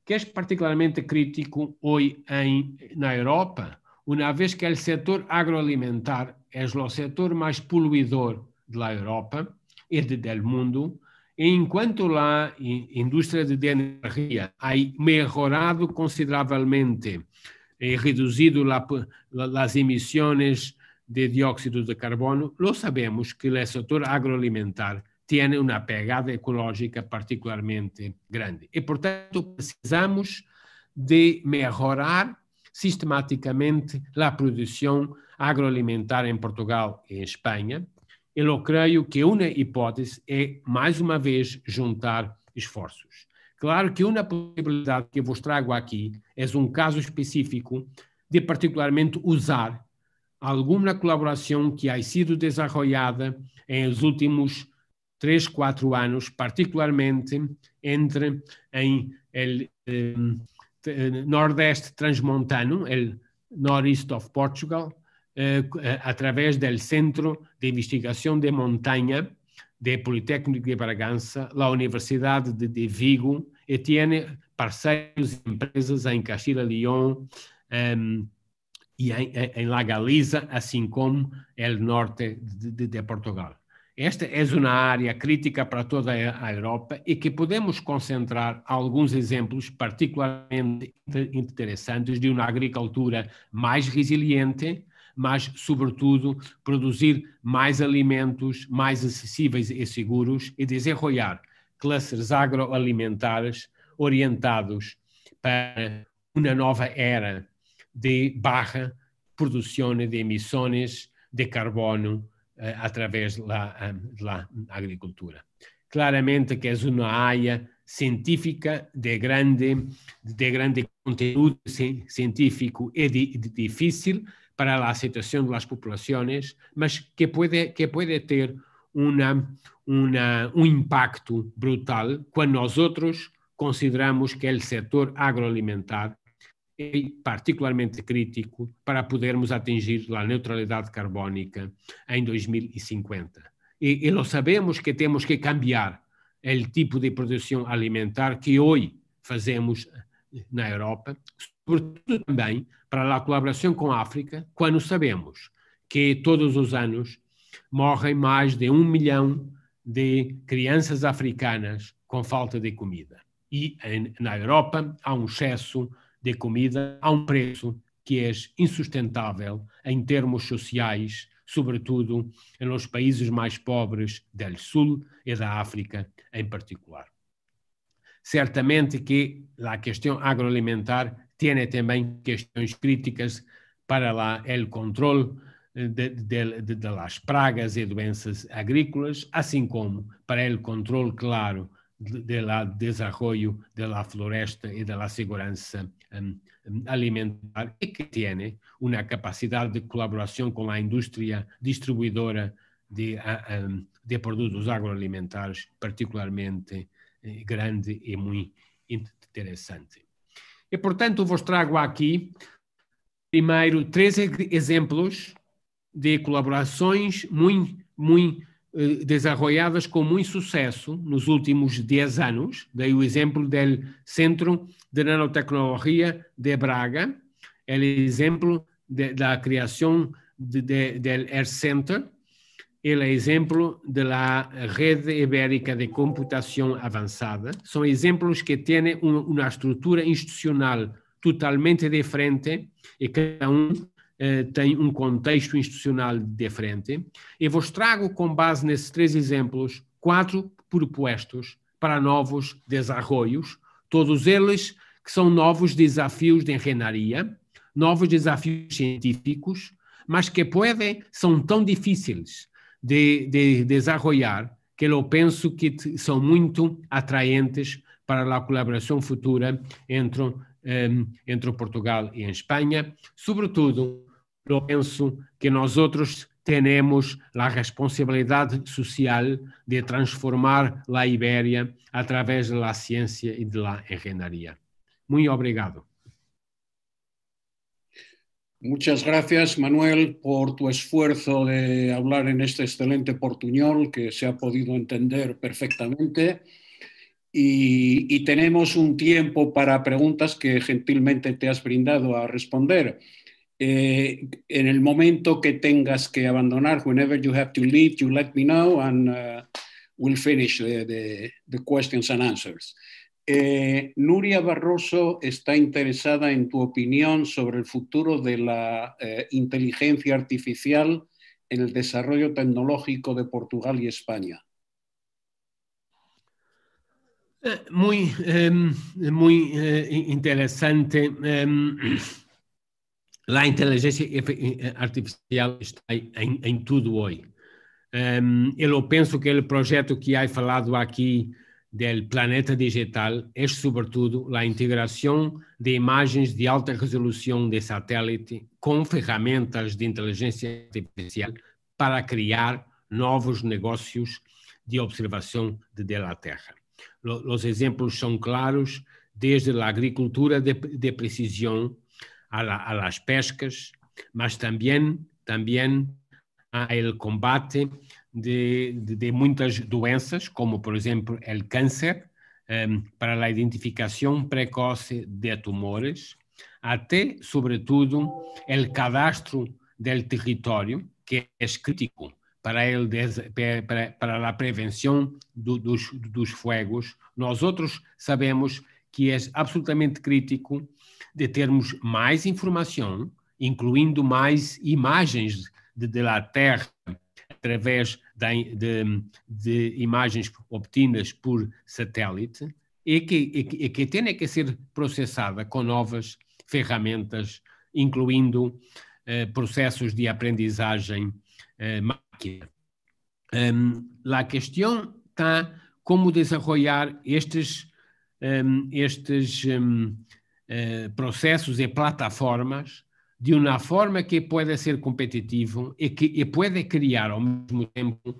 que é particularmente crítico hoje em, na Europa, uma vez que o setor agroalimentar é o setor mais poluidor da la Europa y do mundo. Enquanto a indústria de energia há melhorado consideravelmente e reduzido la, la, as emissões de dióxido de carbono, lo sabemos que o setor agroalimentar tem uma pegada ecológica particularmente grande. E, portanto, precisamos de melhorar sistematicamente a produção agroalimentar em Portugal e em Espanha, eu creio que uma hipótese é, mais uma vez, juntar esforços. Claro que uma possibilidade que eu vos trago aqui é um caso específico de particularmente usar alguma colaboração que há sido desenvolvida em os últimos três, quatro anos, particularmente entre em el, eh, eh, nordeste transmontano, o northeast of Portugal, eh, eh, através do Centro de Investigação de Montanha de Politécnico de Bragança, da Universidade de, de Vigo, e tem parceiros e empresas em Castilla León e em, La Galiza, assim como no norte de, de, de Portugal. Esta é uma área crítica para toda a Europa e que podemos concentrar alguns exemplos particularmente interessantes de uma agricultura mais resiliente, mas, sobretudo, produzir mais alimentos mais acessíveis e seguros e desenrolar clusters agroalimentares orientados para uma nova era de barra produção de emissões de carbono eh, através da, eh, da agricultura. Claramente que é uma área científica de grande, de grande conteúdo científico e de, de difícil, para a aceitação das populações, mas que pode que pode ter una, impacto brutal nós outros consideramos que o sector agroalimentar é particularmente crítico para podermos atingir a neutralidade carbónica em 2050. E, e nós sabemos que temos que cambiar o tipo de produção alimentar que hoje fazemos na Europa, Sobretudo também para a colaboração com a África, quando sabemos que todos os anos morrem mais de um milhão de crianças africanas com falta de comida. E em, na Europa há um excesso de comida a um preço que é insustentável em termos sociais, sobretudo nos países mais pobres do Sul e da África em particular. Certamente que a questão agroalimentar tiene también cuestiones críticas para lá el controle eh, de, de, de, de las pragas e doenças agrícolas, assim como para el controle claro de desenvolvimento desarrollo de la floresta e de la segurança um, alimentar e que tem uma capacidade de colaboração com a indústria distribuidora de, um, de produtos agroalimentares particularmente eh, grande e muito interessante. E, portanto, vos trago aqui, primeiro, três exemplos de colaborações muito, muito desenvolvidas eh, desarrolladas com muito sucesso nos últimos 10 anos. Dei o exemplo do Centro de Nanotecnologia de Braga, o exemplo de, da criação do Air Center, é exemplo da rede ibérica de computação avançada. São exemplos que têm uma estrutura institucional totalmente diferente e cada um eh, tem um contexto institucional diferente. Eu vos trago, com base nesses três exemplos, quatro propostas para novos desarrollos, todos eles que são novos desafios de engenharia, novos desafios científicos, mas que podem, são tão difíceis de, de que eu penso que são muito atraentes para a colaboração futura entre, um, ehm, entre Portugal e Espanha. Sobretudo, eu penso que nós outros temos a responsabilidade social de transformar a Ibéria através da ciência e da engenharia. Muito obrigado. Muchas gracias, Manuel, por tu esfuerzo de hablar en este excelente portuñol que se ha podido entender perfectamente. Y, tenemos un tiempo para preguntas que gentilmente te has brindado a responder. Eh, en el momento que tengas que abandonar, whenever you have to leave, you let me know and uh, we'll finish the questions and answers. Eh, Nuria Barroso está interesada en tu opinión sobre el futuro de la eh, inteligencia artificial en el desarrollo tecnológico de Portugal y España. Eh, muy, em, muy eh, interesante. Em, [CLEARS THROAT] la inteligencia artificial está en todo hoy. Em, Yo Yo pienso que el proyecto que hay hablado aquí, do planeta digital é, sobretudo, a integração de imagens de alta resolução de satélite com ferramentas de inteligência artificial para criar novos negócios de observação de Terra. Os exemplos são claros, desde a agricultura de, de precisão às pescas, mas também, também a el combate de, de, de muitas doenças, como por exemplo o câncer, um, ehm, para a identificação precoce de tumores, até, sobretudo, o cadastro do território, que é crítico para, el, para, para a prevenção do, dos, dos fuegos. Nós outros sabemos que é absolutamente crítico de termos mais informação, incluindo mais imagens de, de la terra através de, de, de imagens obtidas por satélite, e que, e que tem é que ser processada com novas ferramentas, incluindo eh, processos de aprendizagem eh, máquina. Um, a questão está como desenvolver estes, um, estes um, uh, eh, processos e plataformas de uma forma que pode ser competitivo e que pode criar ao mesmo tempo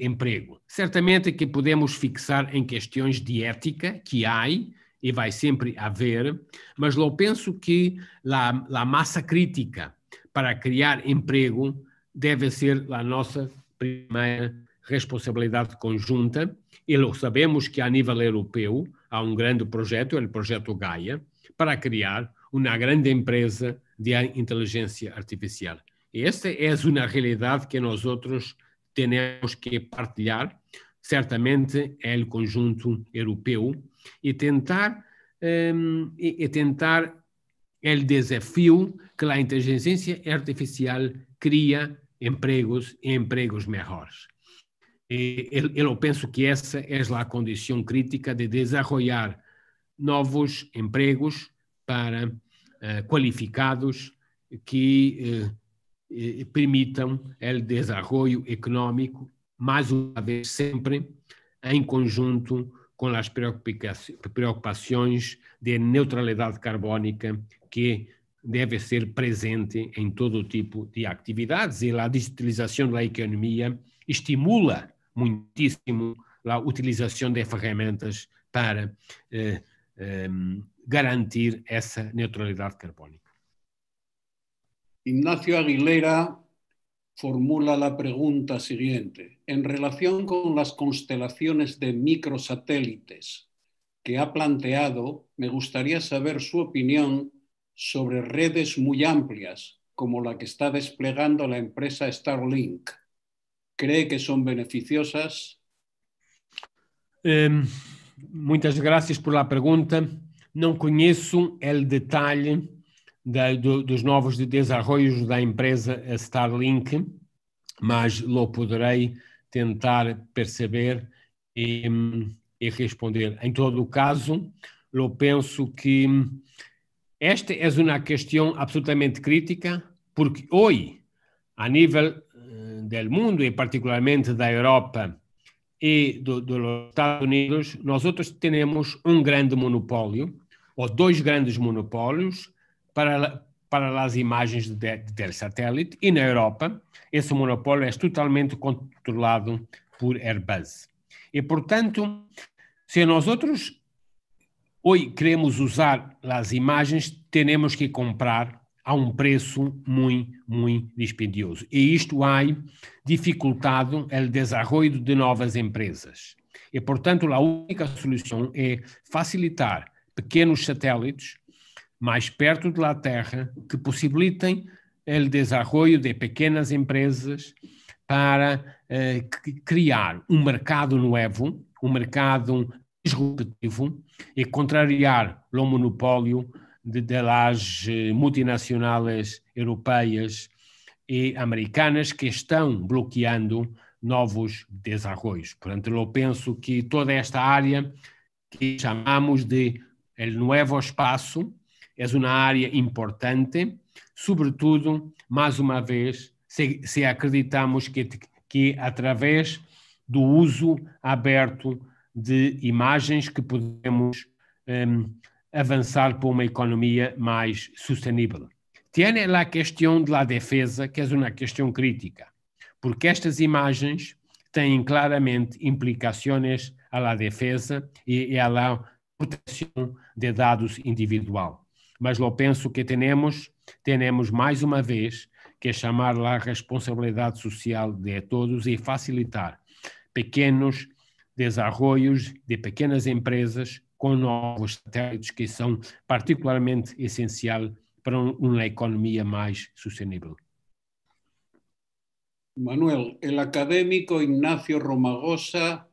emprego. Certamente que podemos fixar em questões de ética que há e vai sempre haver, mas eu penso que a massa crítica para criar emprego deve ser a nossa primeira responsabilidade conjunta. E sabemos que a nível europeu há um grande projeto, o projeto Gaia, para criar uma grande empresa de inteligência artificial. Esta é uma realidade que nós outros temos que partilhar, certamente é o conjunto europeu, e tentar, um, ehm, e, e tentar é o desafio que a inteligência artificial cria empregos e empregos melhores. Eu, eu penso que essa é a condição crítica de desenvolver novos empregos para eh, qualificados que eh, eh, permitam o desenvolvimento económico mais uma vez, sempre em conjunto com as preocupações de neutralidade carbónica que deve ser presente em todo tipo de atividades e a digitalização da economia estimula muitíssimo a utilização de ferramentas para eh, eh, garantir esa neutralidad carbónica. Ignacio Aguilera formula la pregunta siguiente. En relación con las constelaciones de microsatélites que ha planteado, me gustaría saber su opinión sobre redes muy amplias como la que está desplegando la empresa Starlink. ¿Cree que son beneficiosas? Em, muchas gracias por la pregunta. não conheço o detalhe da, do, dos novos desarrollos da empresa Starlink, mas lo poderei tentar perceber e, e responder. Em todo o caso, eu penso que esta é uma questão absolutamente crítica, porque hoje, a nível eh, do mundo e particularmente da Europa e do, dos Estados Unidos, nós outros temos um grande monopólio ou dois grandes monopólios para, para as imagens de, de satélite, e na Europa esse monopólio é totalmente controlado por Airbus. E, portanto, se nós outros hoje queremos usar as imagens, temos que comprar a um preço muito, muito dispendioso. E isto há dificultado o desenvolvimento de novas empresas. E, portanto, a única solução é facilitar pequenos satélites mais perto da Terra que possibilitem o desenvolvimento de pequenas empresas para eh, criar um mercado novo, um mercado disruptivo e contrariar o monopólio das eh, multinacionais europeias e americanas que estão bloqueando novos desenhos. Portanto, eu penso que toda esta área que chamamos de El Nuevo é Espaço é uma área importante, sobretudo, mais uma vez, se, acreditamos que, que através do uso aberto de imagens que podemos um, avançar para uma economia mais sustentável. Tiene la questão da defesa, que é uma questão crítica, porque estas imagens têm claramente implicações à defesa e à proteção de dados individual. Mas eu penso que temos, temos mais uma vez que chamar a responsabilidade social de todos e facilitar pequenos desarrollos de pequenas empresas com novos satélites que são particularmente essencial para uma economia mais sustentável. Manuel, el académico Ignacio Romagosa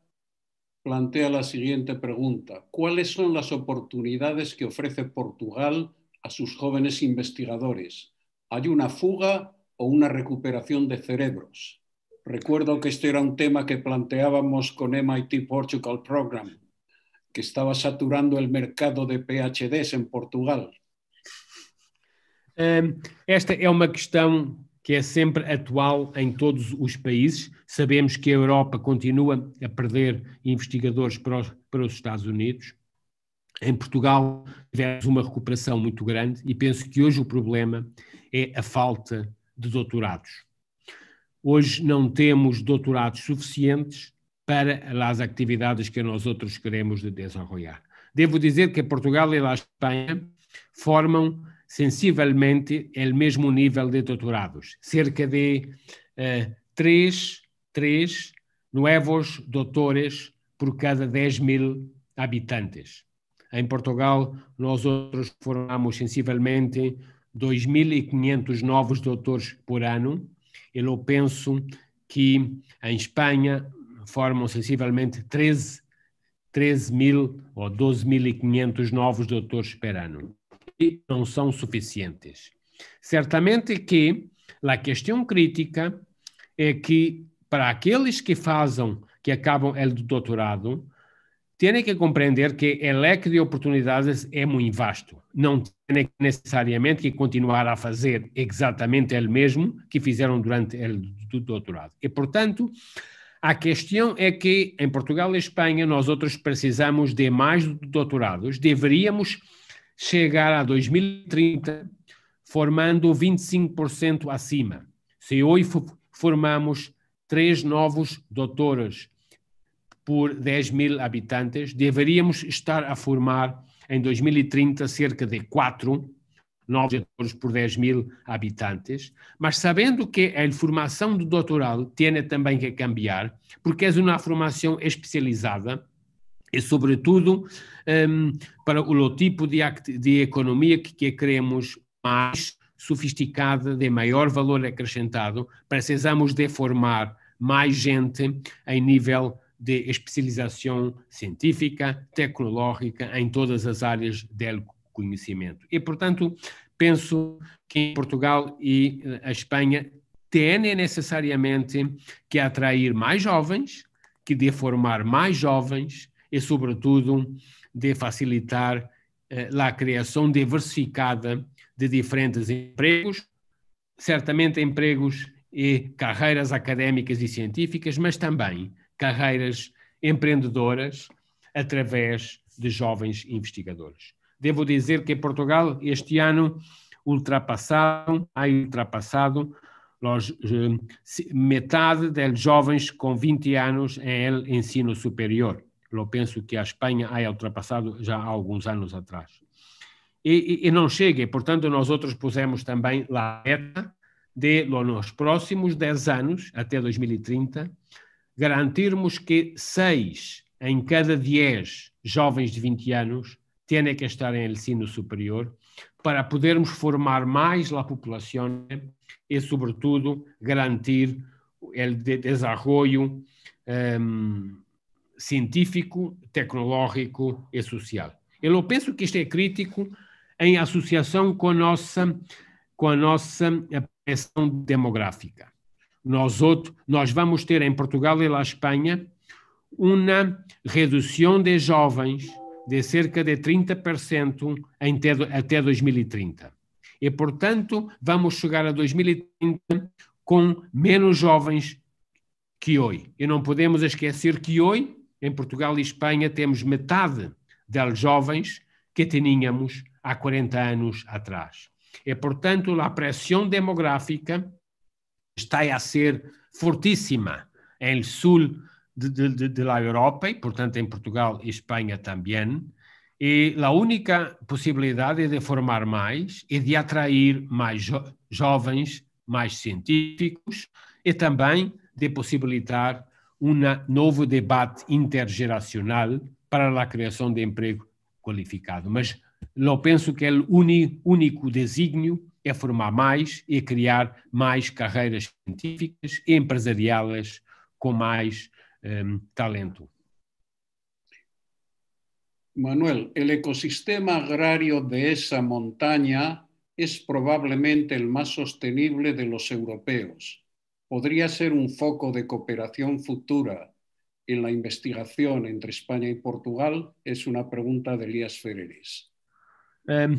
plantea la siguiente pregunta. ¿Cuáles son las oportunidades que ofrece Portugal a sus jóvenes investigadores? ¿Hay una fuga o una recuperación de cerebros? Recuerdo que este era un tema que planteábamos con MIT Portugal Program, que estaba saturando el mercado de PhDs en Portugal. Em, esta es uma questão que é sempre atual em todos os países. Sabemos que a Europa continua a perder investigadores para os, para os Estados Unidos. Em Portugal tivemos uma recuperação muito grande e penso que hoje o problema é a falta de doutorados. Hoje não temos doutorados suficientes para as atividades que nós outros queremos desenvolver. Devo dizer que Portugal e a Espanha formam sensivelmente é o mesmo nível de doutorados, cerca de uh, 3, 3 novos doutores por cada 10 mil habitantes. Em Portugal, nós outros formamos sensivelmente 2.500 novos doutores por ano. Eu penso que em Espanha formam sensivelmente 13, 13 mil ou 12.500 novos doutores por ano não são suficientes. Certamente que a questão crítica é que para aqueles que fazem, que acabam o doutorado, têm que compreender que o leque de oportunidades é muito vasto. Não têm necessariamente que continuar a fazer exatamente o mesmo que fizeram durante o doutorado. E, portanto, a questão é que em Portugal e Espanha nós outros precisamos de mais doutorados, deveríamos chegar a 2030 formando 25% acima. Se hoje formamos três novos doutores por 10 mil habitantes, deveríamos estar a formar em 2030 cerca de quatro novos doutores por 10 mil habitantes, mas sabendo que a formação do doutoral tem também que cambiar, porque é uma formação especializada, e, sobretudo, um, ehm, para o tipo de, de economia que, que queremos mais sofisticada, de maior valor acrescentado, precisamos de formar mais gente em nível de especialização científica, tecnológica, em todas as áreas del conhecimento. E, portanto, penso que Portugal e eh, a Espanha têm necessariamente que atrair mais jovens, que deformar formar mais jovens, e, sobretudo, de facilitar eh, a criação diversificada de diferentes empregos, certamente empregos e carreiras académicas e científicas, mas também carreiras empreendedoras através de jovens investigadores. Devo dizer que em Portugal, este ano, ultrapassaram, há ultrapassado eh, metade dos jovens com 20 anos em ensino superior eu penso que a Espanha a ultrapassado já há alguns anos atrás. E, e, e não chega, portanto, nós outros pusemos também lá meta de, nos próximos 10 anos, até 2030, garantirmos que 6 em cada 10 jovens de 20 anos tenham que estar em ensino superior para podermos formar mais a população e, sobretudo, garantir o desenvolvimento ehm, científico, tecnológico e social. Eu penso que isto é crítico em associação com a nossa com a nossa eh, pressão demográfica. Nós outro, nós vamos ter em Portugal e na Espanha uma redução de jovens de cerca de 30% até 2030. E, portanto, vamos chegar a 2030 com menos jovens que hoje. E não podemos esquecer que hoje em Portugal e Espanha temos metade dos jovens que tínhamos há 40 anos atrás. E, portanto, a pressão demográfica está a ser fortíssima em sul da Europa, e, portanto, em Portugal e Espanha também. E a única possibilidade de formar mais e de atrair mais jo jovens, mais científicos, e também de possibilitar um novo debate intergeracional para a criação de emprego qualificado. Mas eu penso que o único desígnio é formar mais e criar mais carreiras científicas e empresariais com mais um, talento. Manuel, el ecosistema agrario de esa montaña es probablemente el más sostenible de los europeos podría ser un foco de cooperación futura en la investigación entre España y Portugal? Es una pregunta de Elías Ferreres. Um,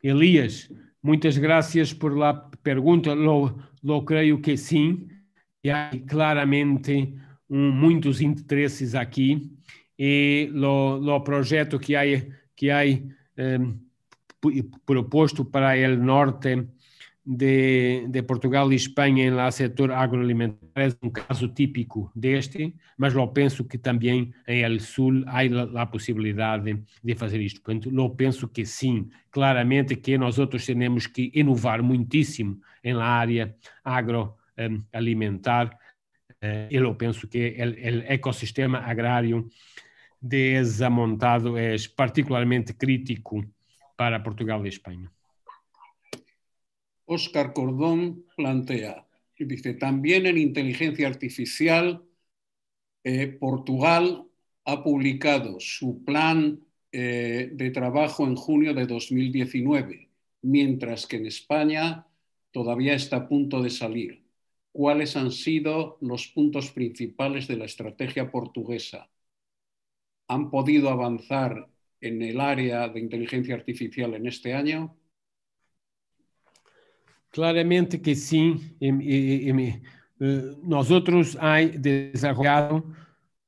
Elias, muitas gracias por la pergunta. Lo, lo creio que sim. E há claramente muitos interesses aqui. E lo, lo projeto que há que há um, proposto para el norte de, de, Portugal e Espanha em lá setor agroalimentar é um caso típico deste, mas eu penso que também em El Sul há a possibilidade de fazer isto. eu penso que sim, claramente que nós outros temos que inovar muitíssimo em área agroalimentar. Eh, eu penso que o ecossistema agrário desamontado é particularmente crítico para Portugal e Espanha. Óscar Cordón plantea. y Dice, también en inteligencia artificial, eh, Portugal ha publicado su plan eh, de trabajo en junio de 2019, mientras que en España todavía está a punto de salir. ¿Cuáles han sido los puntos principales de la estrategia portuguesa? ¿Han podido avanzar en el área de inteligencia artificial en este año? Claramente que sim. E, e, e, eh, nós outros aí desenvolveram uh,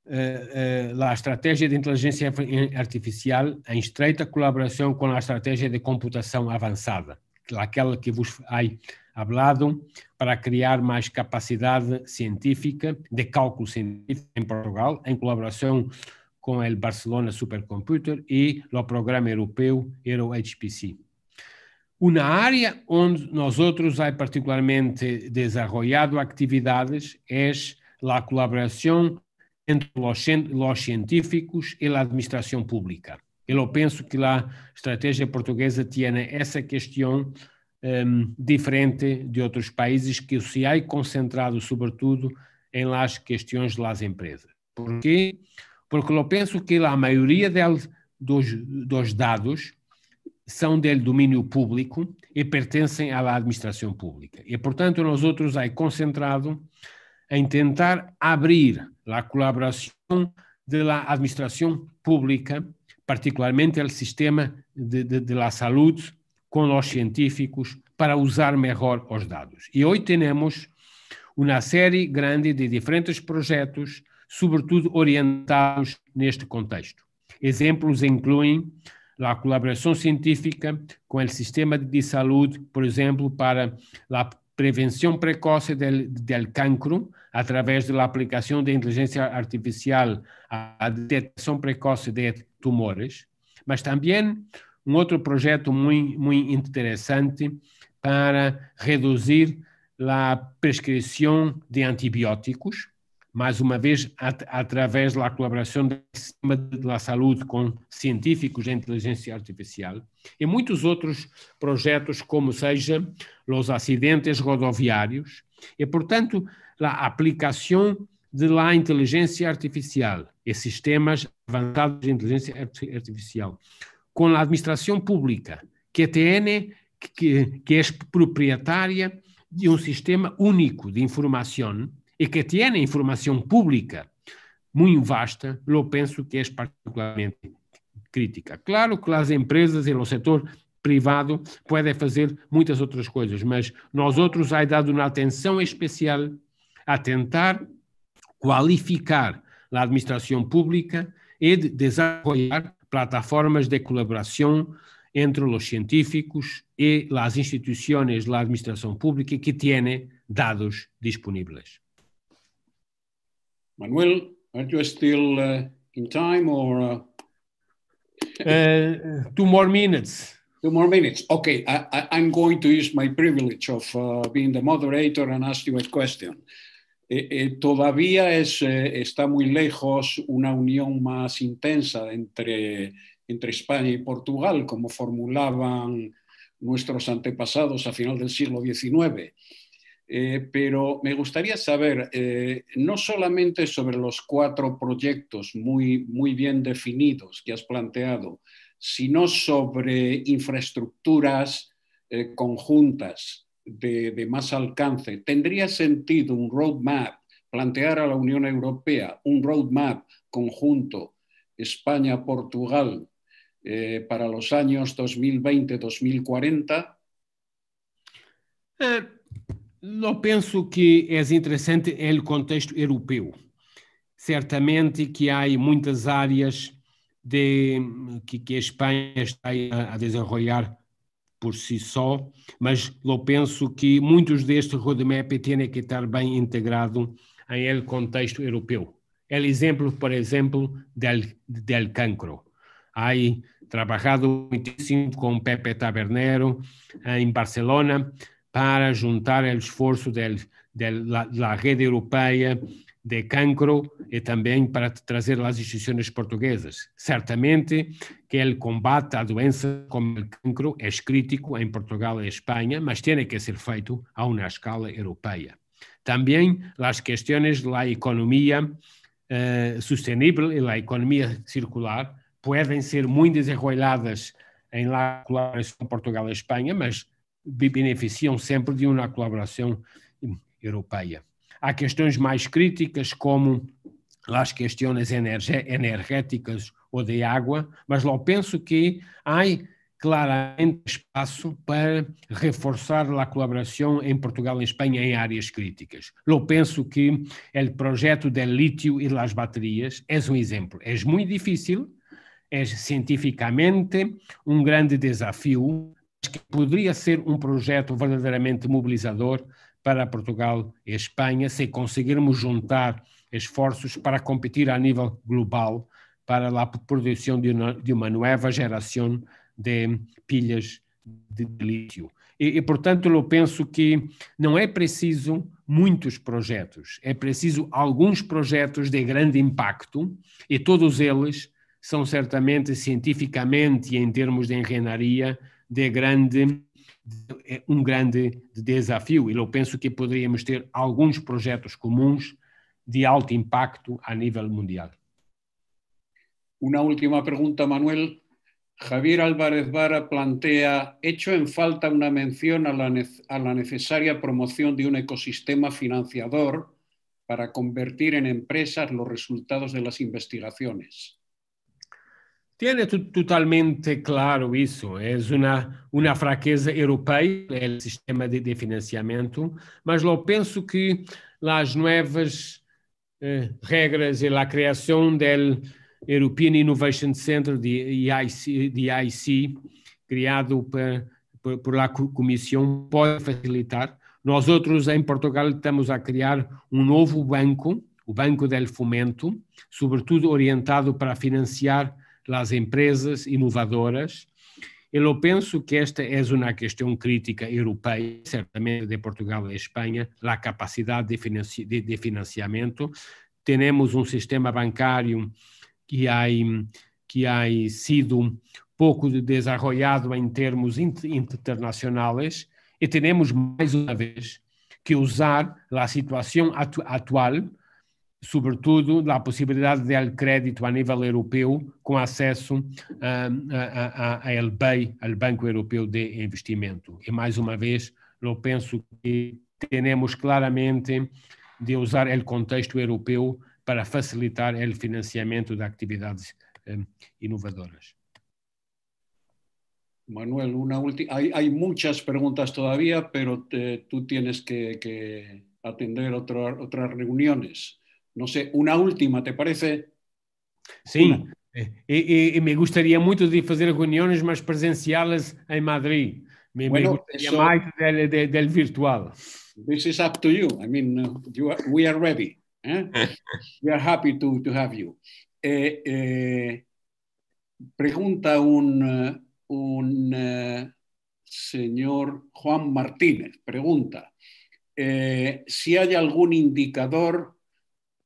eh, uh, eh, a estratégia de inteligência artificial em estreita colaboração com a estratégia de computação avançada, aquela que vos aí hablado, para criar mais capacidade científica, de cálculo científico em Portugal, em colaboração com o Barcelona Supercomputer e o Programa Europeu EuroHPC. Uma área onde nós outros há particularmente desarrollado atividades é a colaboração entre os científicos e a administração pública. Eu penso que a estratégia portuguesa tem essa questão um, ehm, diferente de outros países que se há concentrado sobretudo em las questões das empresas. Por quê? Porque eu penso que a maioria del, dos, dos dados são del domínio público e pertencem à administração pública. E, portanto, nós outros aí concentrado em tentar abrir a colaboração da administração pública, particularmente o sistema de, de, de la saúde, com os científicos, para usar melhor os dados. E hoje temos uma série grande de diferentes projetos, sobretudo orientados neste contexto. Exemplos incluem a colaboração científica com o sistema de saúde, por exemplo, para a prevenção precoce do cancro através da aplicação de inteligência artificial à detecção precoce de tumores, mas também um outro projeto muito, muito interessante para reduzir a prescrição de antibióticos mais uma vez, at através da colaboração do sistema da saúde com científicos de inteligência artificial, e muitos outros projetos, como seja os acidentes rodoviários, e, portanto, a aplicação de lá inteligência artificial e sistemas avançados de inteligência artificial, com a administração pública, que que, que é proprietária de um sistema único de informação, e que tiene é informação pública muito vasta, eu penso que é particularmente crítica. Claro que as empresas e o setor privado podem fazer muitas outras coisas, mas nós outros há dado uma atenção especial a tentar qualificar a administração pública e de desenvolver plataformas de colaboração entre os científicos e as instituições da administração pública que têm dados disponíveis. Manuel, are you still tiempo uh, in time or? Uh, uh... two more minutes. Two more minutes. Okay, I, I'm going to use my privilege of uh, being the moderator and ask you a question. Eh, eh, todavía es, eh, está muy lejos una unión más intensa entre, entre España y Portugal, como formulaban nuestros antepasados a final del siglo XIX. Eh, pero me gustaría saber eh, no solamente sobre los cuatro proyectos muy, muy bien definidos que has planteado, sino sobre infraestructuras eh, conjuntas de, de, más alcance. ¿Tendría sentido un roadmap, plantear a la Unión Europea un roadmap conjunto España-Portugal para los años 2020-2040? Eu penso que é interessante o contexto europeu. Certamente que há muitas áreas de, que, que, a Espanha está a, desenrolar desenvolver por si só, mas eu penso que muitos deste roadmap têm que estar bem integrado em el contexto europeu. El exemplo, por exemplo, del, del cancro. Há trabalhado muitíssimo com Pepe Tabernero em eh, Barcelona, para juntar o esforço da rede europeia de cancro e também para trazer as instituições portuguesas. Certamente que o combate à doença como o cancro é crítico em Portugal e Espanha, mas tem que ser feito a uma escala europeia. Também as questões da economia eh, sustentável e da economia circular podem ser muito desenroladas em com Portugal e Espanha, mas beneficiam sempre de uma colaboração europeia. Há questões mais críticas, como as questões energéticas ou de água, mas lá penso que há claramente espaço para reforçar a colaboração em Portugal e Espanha em áreas críticas. Eu penso que o projeto do lítio e das baterias é um exemplo. É muito difícil, é cientificamente um grande desafio, que poderia ser um projeto verdadeiramente mobilizador para Portugal e Espanha se conseguirmos juntar esforços para competir a nível global para a produção de uma, de uma nova geração de pilhas de lítio. E, e, portanto, eu penso que não é preciso muitos projetos, é preciso alguns projetos de grande impacto, e todos eles são certamente cientificamente e em termos de engenharia de grande um grande desafio. E eu penso que podríamos tener algunos proyectos comuns de alto impacto a nivel mundial. Una última pregunta, Manuel. Javier Álvarez Vara plantea, hecho en falta una mención a la, a la necesaria promoción de un ecosistema financiador para convertir en empresas los resultados de las investigaciones. Tiene totalmente claro isso. É uma, uma fraqueza europeia, é o sistema de, de financiamento, mas eu penso que as novas eh, regras e a criação do European Innovation Center, de EIC, de EIC criado por, por, por Comissão, pode facilitar. Nós outros em Portugal estamos a criar um novo banco, o Banco del Fomento, sobretudo orientado para financiar as empresas inovadoras. Eu penso que esta é uma questão crítica europeia, certamente de Portugal e Espanha, a capacidade de, financi de, de financiamento. Temos um sistema bancário que há que há sido pouco desenvolvido em termos internacionais e temos mais uma vez que usar a situação atu atual sobretudo, da possibilidade de dar crédito a nível europeu com acesso hum, ao BEI, ao Banco Europeu de Investimento. E, mais uma vez, eu penso que temos claramente de usar o contexto europeu para facilitar o financiamento de atividades hum, inovadoras. Manuel, una última. Hay, hay, muchas preguntas todavía, pero te, eh, tú tienes que, que atender otro, otras reuniones. No sé, una última, ¿te parece? Sí, eh, y me gustaría mucho de hacer reuniones más presenciales en Madrid. Me, bueno, me del, virtual. This is up to you. I mean, uh, you we are ready. Eh? [LAUGHS] we are happy to, to have you. Eh, pregunta un, uh, un uh, señor Juan Martínez, pregunta si hay algún indicador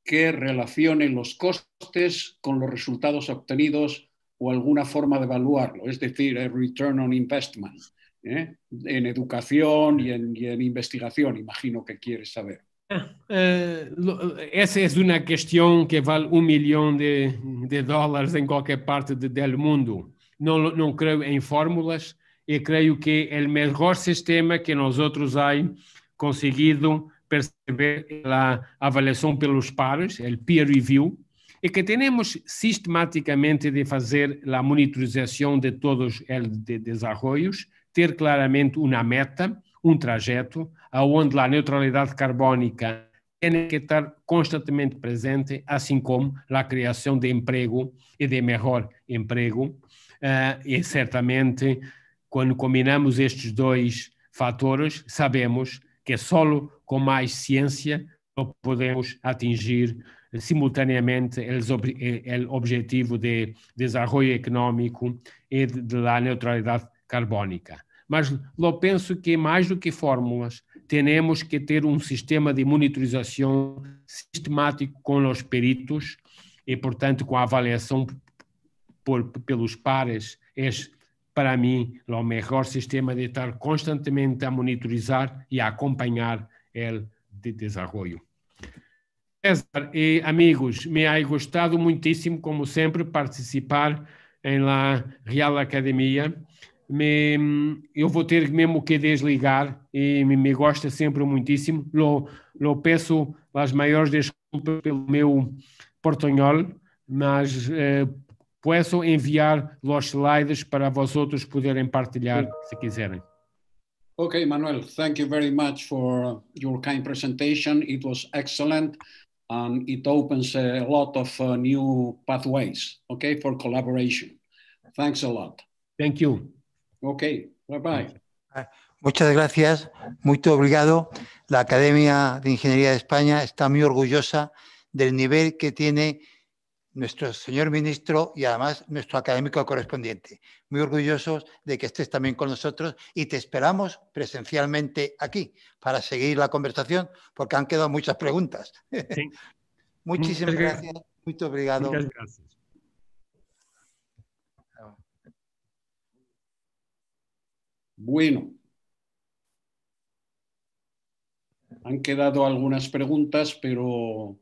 que relacione los costes con los resultados obtenidos o alguna forma de evaluarlo, es decir, el return on investment, ¿eh? en educación y en, investigación, imagino que quieres saber. Ah, eh, esa es una cuestión que vale un millón de, dólares en cualquier parte del mundo. No, no creo en fórmulas y creo que el mejor sistema que nosotros hay conseguido perceber a avaliação pelos pares, o peer review, e que temos sistematicamente de fazer a monitorização de todos os de ter claramente uma meta, um trajeto, onde a neutralidade carbónica tem que estar constantemente presente, assim como a criação de emprego e de melhor emprego. Eh, e certamente, quando combinamos estes dois fatores, sabemos que é solo com mais ciência podemos atingir eh, simultaneamente o eh, objetivo de desenvolvimento econômico e de, neutralidade carbónica. Mas eu penso que mais do que fórmulas, temos que ter um sistema de monitorização sistemático com os peritos e, portanto, com a avaliação por, pelos pares, para mim, é o melhor sistema de estar constantemente a monitorizar e a acompanhar o de desenvolvimento. César e amigos, me ha gostado muitíssimo, como sempre, participar em la Real Academia. Me, eu vou ter mesmo que desligar e me, me gosta sempre muitíssimo. Lo, lo peço as maiores desculpas pelo meu portunhol, mas eh, possam enviar los slides para vosotros poderem partilhar si quiserem. Okay, Manuel, thank you very much for your kind presentation. It was excellent and it opens a lot of uh, new pathways, okay, for collaboration. Thanks a lot. Thank you. Okay, bye-bye. Muchas gracias, muy obrigado. La Academia de Ingeniería de España está muy orgullosa del nivel que tiene nuestro señor ministro y además nuestro académico correspondiente. Muy orgullosos de que estés también con nosotros y te esperamos presencialmente aquí para seguir la conversación porque han quedado muchas preguntas. [LAUGHS] Muchísimas gracias. obrigado. Muchas gracias. Bueno, han quedado algunas preguntas, pero